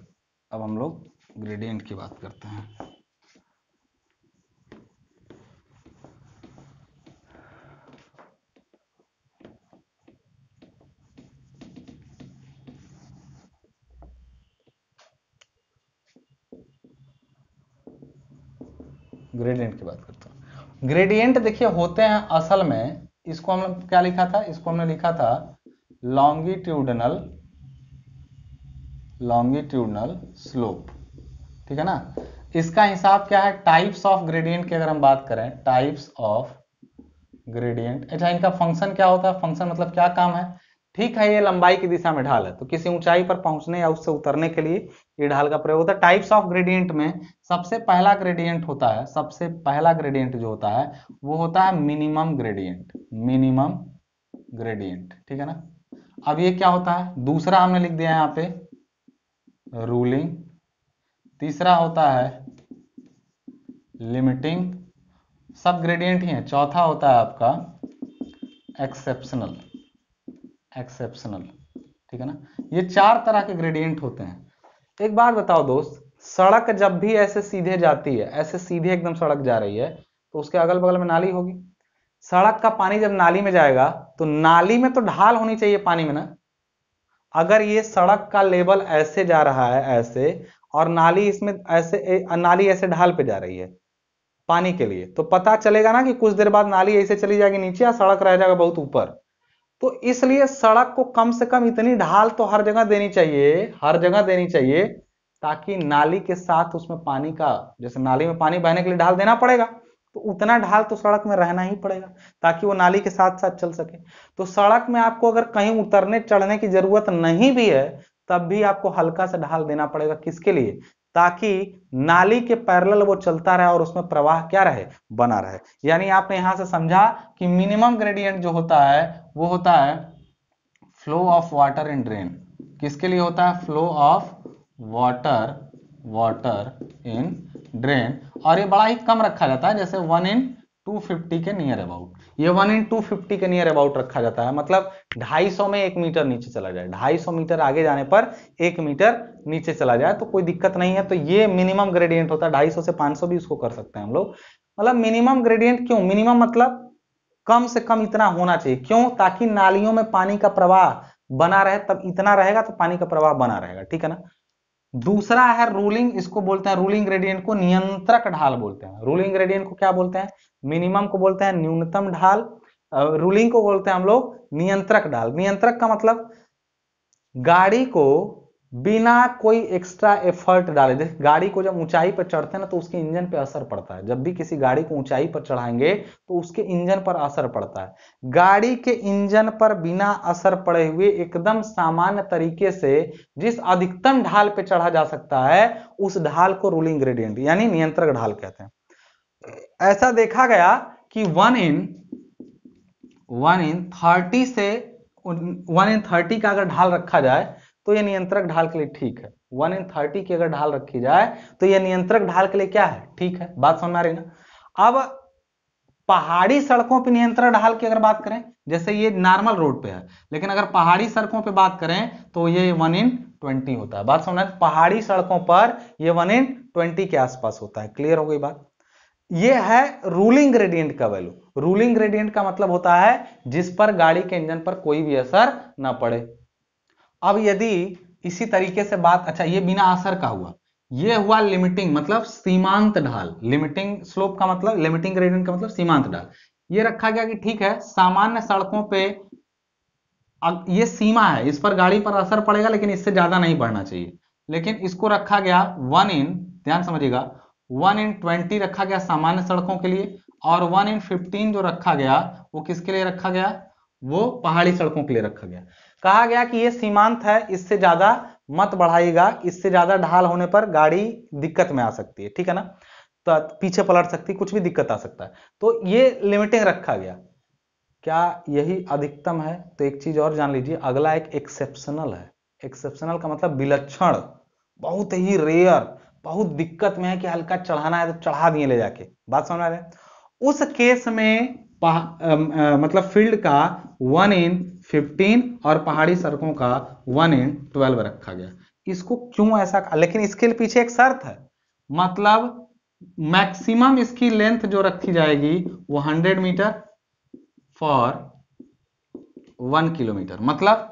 अब हम लोग ग्रेडियंट की बात करते हैं ग्रेडियंट की बात करता हूँ ग्रेडियंट देखिए होते हैं असल में इसको हमने क्या लिखा था इसको हमने लिखा था लॉन्गिट्यूडनल लॉन्गिट्यूडनल स्लोप ठीक है ना इसका हिसाब क्या है टाइप्स ऑफ ग्रेडियंट की अगर हम बात करें टाइप्स ऑफ ग्रेडियंट अच्छा इनका फंक्शन क्या होता है फंक्शन मतलब क्या काम है ठीक है ये लंबाई की दिशा में ढाल है तो किसी ऊंचाई पर पहुंचने या उससे उतरने के लिए ये ढाल का प्रयोग होता है टाइप्स ऑफ ग्रेडियंट में सबसे पहला ग्रेडियंट होता है सबसे पहला ग्रेडियंट जो होता है वो होता है मिनिमम ग्रेडियंट मिनिमम ग्रेडियंट ठीक है ना अब ये क्या होता है दूसरा हमने लिख दिया यहां पे रूलिंग तीसरा होता है लिमिटिंग सब ग्रेडियंट ही है चौथा होता है आपका एक्सेप्शनल एक्सेप्शनल ठीक है ना ये चार तरह के ग्रेडियंट होते हैं तो एक बात बताओ दोस्त सड़क जब भी ऐसे सीधे जाती है ऐसे सीधे एकदम सड़क जा रही है तो उसके अगल बगल में नाली होगी सड़क का पानी जब नाली में जाएगा तो नाली में तो ढाल होनी चाहिए पानी में ना अगर ये सड़क का लेवल ऐसे जा रहा है ऐसे और नाली इसमें ऐसे नाली ऐसे ढाल पे जा रही है पानी के लिए तो पता चलेगा ना कि कुछ देर बाद नाली ऐसे चली जाएगी नीचे या सड़क रह जाएगा बहुत ऊपर तो इसलिए सड़क को कम से कम इतनी ढाल तो हर जगह देनी चाहिए हर जगह देनी चाहिए ताकि नाली के साथ उसमें पानी का जैसे नाली में पानी बहने के लिए ढाल देना पड़ेगा तो उतना ढाल तो सड़क में रहना ही पड़ेगा ताकि वो नाली के साथ साथ चल सके तो सड़क में आपको अगर कहीं उतरने चढ़ने की जरूरत नहीं भी है तब भी आपको हल्का सा ढाल देना पड़ेगा किसके लिए ताकि नाली के पैरेलल वो चलता रहे और उसमें प्रवाह क्या रहे बना रहे यानी आपने यहां से समझा कि मिनिमम ग्रेडियंट जो होता है वो होता है flow of water in drain किसके लिए होता है flow of water water in drain और ये बड़ा ही कम रखा जाता है जैसे वन इन 250 के नियर अबाउट ये वन इन 250 के नियर अबाउट रखा जाता है मतलब ढाई सौ में एक मीटर नीचे चला जाए ढाई सौ मीटर आगे जाने पर एक मीटर नीचे चला जाए तो कोई दिक्कत नहीं है तो ये मिनिमम ग्रेडियंट होता है ढाई सौ से पांच सौ भी उसको कर सकते हैं हम लोग मतलब मिनिमम ग्रेडियंट क्यों मिनिमम मतलब कम से कम इतना होना चाहिए क्यों ताकि नालियों में पानी का प्रवाह बना रहे तब इतना रहेगा तो पानी का प्रवाह बना रहेगा ठीक है ना दूसरा है रूलिंग इसको बोलते हैं रूलिंग ग्रेडियंट को नियंत्रक ढाल बोलते हैं रूलिंग ग्रेडियंट को क्या बोलते हैं मिनिमम को बोलते हैं न्यूनतम ढाल रूलिंग को बोलते हैं हम लोग नियंत्रक डाल नियंत्रक का मतलब गाड़ी को बिना कोई एक्स्ट्रा एफर्ट डाले देख गाड़ी को जब ऊंचाई पर चढ़ते हैं ना तो उसके इंजन पर असर पड़ता है जब भी किसी गाड़ी को ऊंचाई पर चढ़ाएंगे तो उसके इंजन पर असर पड़ता है गाड़ी के इंजन पर बिना असर पड़े हुए एकदम सामान्य तरीके से जिस अधिकतम ढाल पे चढ़ा जा सकता है उस ढाल को रूलिंग ग्रेडियंट यानी नियंत्रक ढाल कहते हैं ऐसा देखा गया कि one in one in thirty से वन इन थर्टी का अगर ढाल रखा जाए तो यह नियंत्रक ढाल के लिए ठीक है वन इन थर्टी की अगर ढाल रखी जाए तो यह नियंत्रक ढाल के लिए क्या है ठीक है बात समझ आ रही ना अब पहाड़ी सड़कों पर नियंत्रण ढाल की अगर बात करें जैसे ये नॉर्मल रोड पे है लेकिन अगर पहाड़ी सड़कों पे बात करें तो ये वन इन ट्वेंटी होता है बात समझना पहाड़ी सड़कों पर ये वन इन ट्वेंटी के आसपास होता है क्लियर हो गई बात ये है रूलिंग ग्रेडियंट का वैल्यू रूलिंग ग्रेडियंट का मतलब होता है जिस पर गाड़ी के इंजन पर कोई भी असर ना पड़े अब यदि इसी तरीके से बात अच्छा ये बिना असर का हुआ ये हुआ लिमिटिंग मतलब सीमांत ढाल लिमिटिंग स्लोप का मतलब लिमिटिंग ग्रेडियंट का मतलब सीमांत ढाल ये रखा गया कि ठीक है सामान्य सड़कों पे ये सीमा है इस पर गाड़ी पर असर पड़ेगा लेकिन इससे ज्यादा नहीं बढ़ना चाहिए लेकिन इसको रखा गया वन इन ध्यान समझिएगा वन इन ट्वेंटी रखा गया सामान्य सड़कों के लिए और वन इन फिफ्टीन जो रखा गया वो किसके लिए रखा गया वो पहाड़ी सड़कों के लिए रखा गया कहा गया कि ये सीमांत है इससे ज्यादा मत बढ़ाएगा इससे ज्यादा ढाल होने पर गाड़ी दिक्कत में आ सकती है ठीक है ना तो पीछे पलट सकती है कुछ भी दिक्कत आ सकता है तो ये लिमिटिंग रखा गया क्या यही अधिकतम है तो एक चीज और जान लीजिए अगला एक एक्सेप्शनल है एक्सेप्शनल का मतलब विलक्षण बहुत ही रेयर बहुत दिक्कत में है कि हल्का चढ़ाना है तो चढ़ा दिए ले जाके बात समझ आ रहा है उस केस में आ, आ, मतलब फील्ड का वन इन फिफ्टीन और पहाड़ी सड़कों का वन इन ट्वेल्व रखा गया इसको क्यों ऐसा लेकिन इसके पीछे एक शर्त है मतलब मैक्सिमम इसकी लेंथ जो रखी जाएगी वो hundred metre for one kilometre मतलब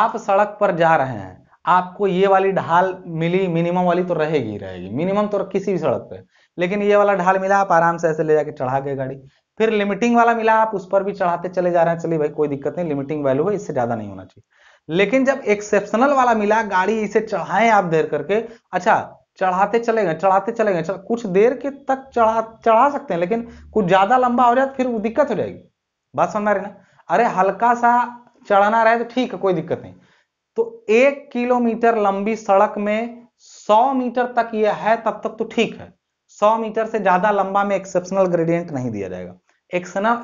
आप सड़क पर जा रहे हैं आपको ये वाली ढाल मिली मिनिमम वाली तो रहेगी रहेगी मिनिमम तो किसी भी सड़क पे लेकिन ये वाला ढाल मिला आप आराम से ऐसे ले जाके चढ़ा गए गाड़ी फिर लिमिटिंग वाला मिला आप उस पर भी चढ़ाते चले जा रहे हैं चलिए भाई कोई दिक्कत नहीं लिमिटिंग वैल्यू है इससे ज्यादा नहीं होना चाहिए लेकिन जब एक्सेप्शनल वाला मिला गाड़ी इसे चढ़ाएं आप देर करके अच्छा चढ़ाते चले गए चढ़ाते चले गए कुछ देर के तक चढ़ा चढ़ा सकते हैं लेकिन कुछ ज्यादा लंबा हो जाए फिर वो दिक्कत हो जाएगी बात समझ रहे ना अरे हल्का सा चढ़ाना रहे तो ठीक है कोई दिक्कत नहीं तो एक किलोमीटर लंबी सड़क में 100 मीटर तक यह है तब तक तो ठीक है 100 मीटर से ज्यादा लंबा में एक्सेप्शनल ग्रेडियंट नहीं दिया जाएगा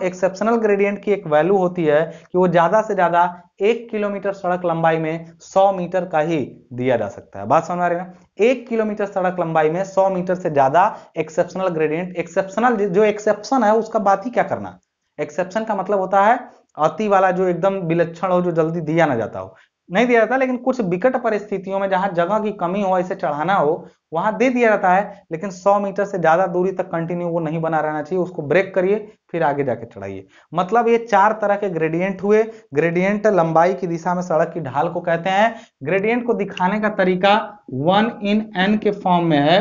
एक्सेप्शनल ग्रेडियंट की एक वैल्यू होती है कि वो ज्यादा से ज्यादा एक किलोमीटर सड़क लंबाई में 100 मीटर का ही दिया जा सकता है बात समझ रहे हैं एक किलोमीटर सड़क लंबाई में 100 मीटर से ज्यादा एक्सेप्शनल ग्रेडियंट एक्सेप्शनल जो एक्सेप्शन है उसका बात ही क्या करना एक्सेप्शन का मतलब होता है अति वाला जो एकदम विलक्षण हो जो जल्दी दिया ना जाता हो नहीं दिया जाता लेकिन कुछ विकट परिस्थितियों में जहां जगह की कमी हो इसे चढ़ाना हो वहां दे दिया जाता है लेकिन 100 मीटर से ज्यादा दूरी तक कंटिन्यू वो नहीं बना रहना चाहिए उसको ब्रेक करिए फिर आगे जाके चढ़ाइए मतलब ये चार तरह के ग्रेडियंट हुए ग्रेडियंट लंबाई की दिशा में सड़क की ढाल को कहते हैं ग्रेडियंट को दिखाने का तरीका वन इन एन के फॉर्म में है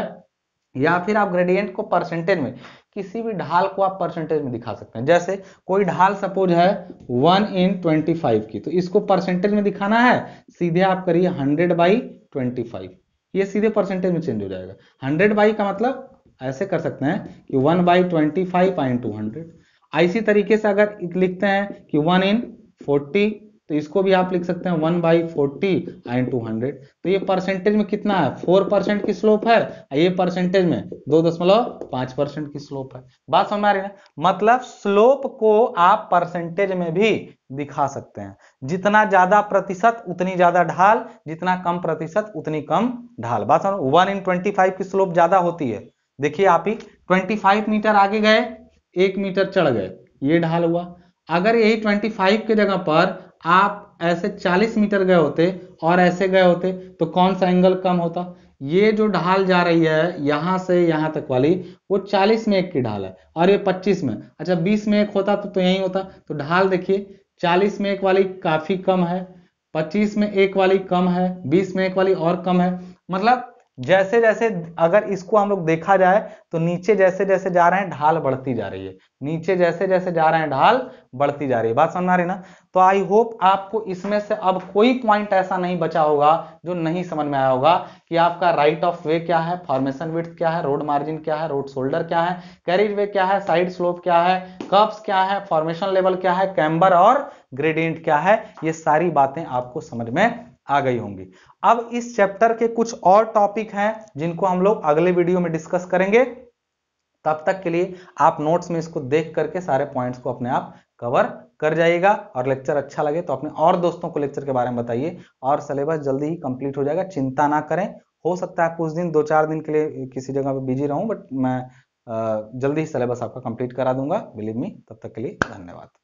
या फिर आप ग्रेडियंट को परसेंटेज में किसी भी ढाल को आप परसेंटेज में दिखा सकते हैं जैसे कोई ढाल सपोज है वन इन ट्वेंटी फाइव की तो इसको परसेंटेज में दिखाना है सीधे आप करिए हंड्रेड बाई ट्वेंटी फाइव ये सीधे परसेंटेज में चेंज हो जाएगा हंड्रेड बाई का मतलब ऐसे कर सकते हैं कि one by twenty five I two hundred इसी तरीके से अगर लिखते हैं कि वन इन फोर्टी तो इसको भी आप लिख सकते हैं one by forty and two hundred तो ये परसेंटेज में कितना है फोर परसेंट की स्लोप है ये परसेंटेज में दो दशमलव पांच परसेंट की स्लोप है बात समझ आ रही है मतलब स्लोप को आप परसेंटेज में भी दिखा सकते हैं जितना ज्यादा प्रतिशत उतनी ज्यादा ढाल जितना कम प्रतिशत उतनी कम ढाल बात समझ वन इन ट्वेंटी फाइव की स्लोप ज्यादा होती है देखिए आप ही ट्वेंटी फाइव मीटर आगे गए एक मीटर चढ़ गए ये ढाल हुआ अगर यही 25 के जगह पर आप ऐसे 40 मीटर गए होते और ऐसे गए होते तो कौन सा एंगल कम होता ये जो ढाल जा रही है यहां से यहां तक वाली वो 40 में एक की ढाल है और ये 25 में अच्छा 20 में एक होता तो, तो यही होता तो ढाल देखिए 40 में एक वाली काफी कम है 25 में एक वाली कम है 20 में एक वाली और कम है मतलब जैसे जैसे अगर इसको हम लोग देखा जाए तो नीचे जैसे जैसे जा रहे हैं ढाल बढ़ती जा रही है नीचे जैसे जैसे जा रहे हैं ढाल बढ़ती जा रही है बात समझ आ रही ना तो आई होप आपको इसमें से अब कोई पॉइंट ऐसा नहीं बचा होगा जो नहीं समझ में आया होगा कि आपका राइट ऑफ वे क्या है फॉर्मेशन विथ क्या है रोड मार्जिन क्या है रोड शोल्डर क्या है कैरिज वे क्या है साइड स्लोप क्या है कप्स क्या है फॉर्मेशन लेवल क्या है कैम्बर और ग्रेडियंट क्या है ये सारी बातें आपको समझ में आ गई होंगी अब इस चैप्टर के कुछ और टॉपिक हैं जिनको हम लोग अगले वीडियो में डिस्कस करेंगे तब तक के लिए आप नोट्स में इसको देख करके सारे पॉइंट्स को अपने आप कवर कर जाइएगा और लेक्चर अच्छा लगे तो अपने और दोस्तों को लेक्चर के बारे में बताइए और सिलेबस जल्दी ही कंप्लीट हो जाएगा चिंता ना करें हो सकता है कुछ दिन दो चार दिन के लिए किसी जगह पर बिजी रहूं बट मैं जल्दी ही सिलेबस आपका कंप्लीट करा दूंगा बिलीव मी तब तक के लिए धन्यवाद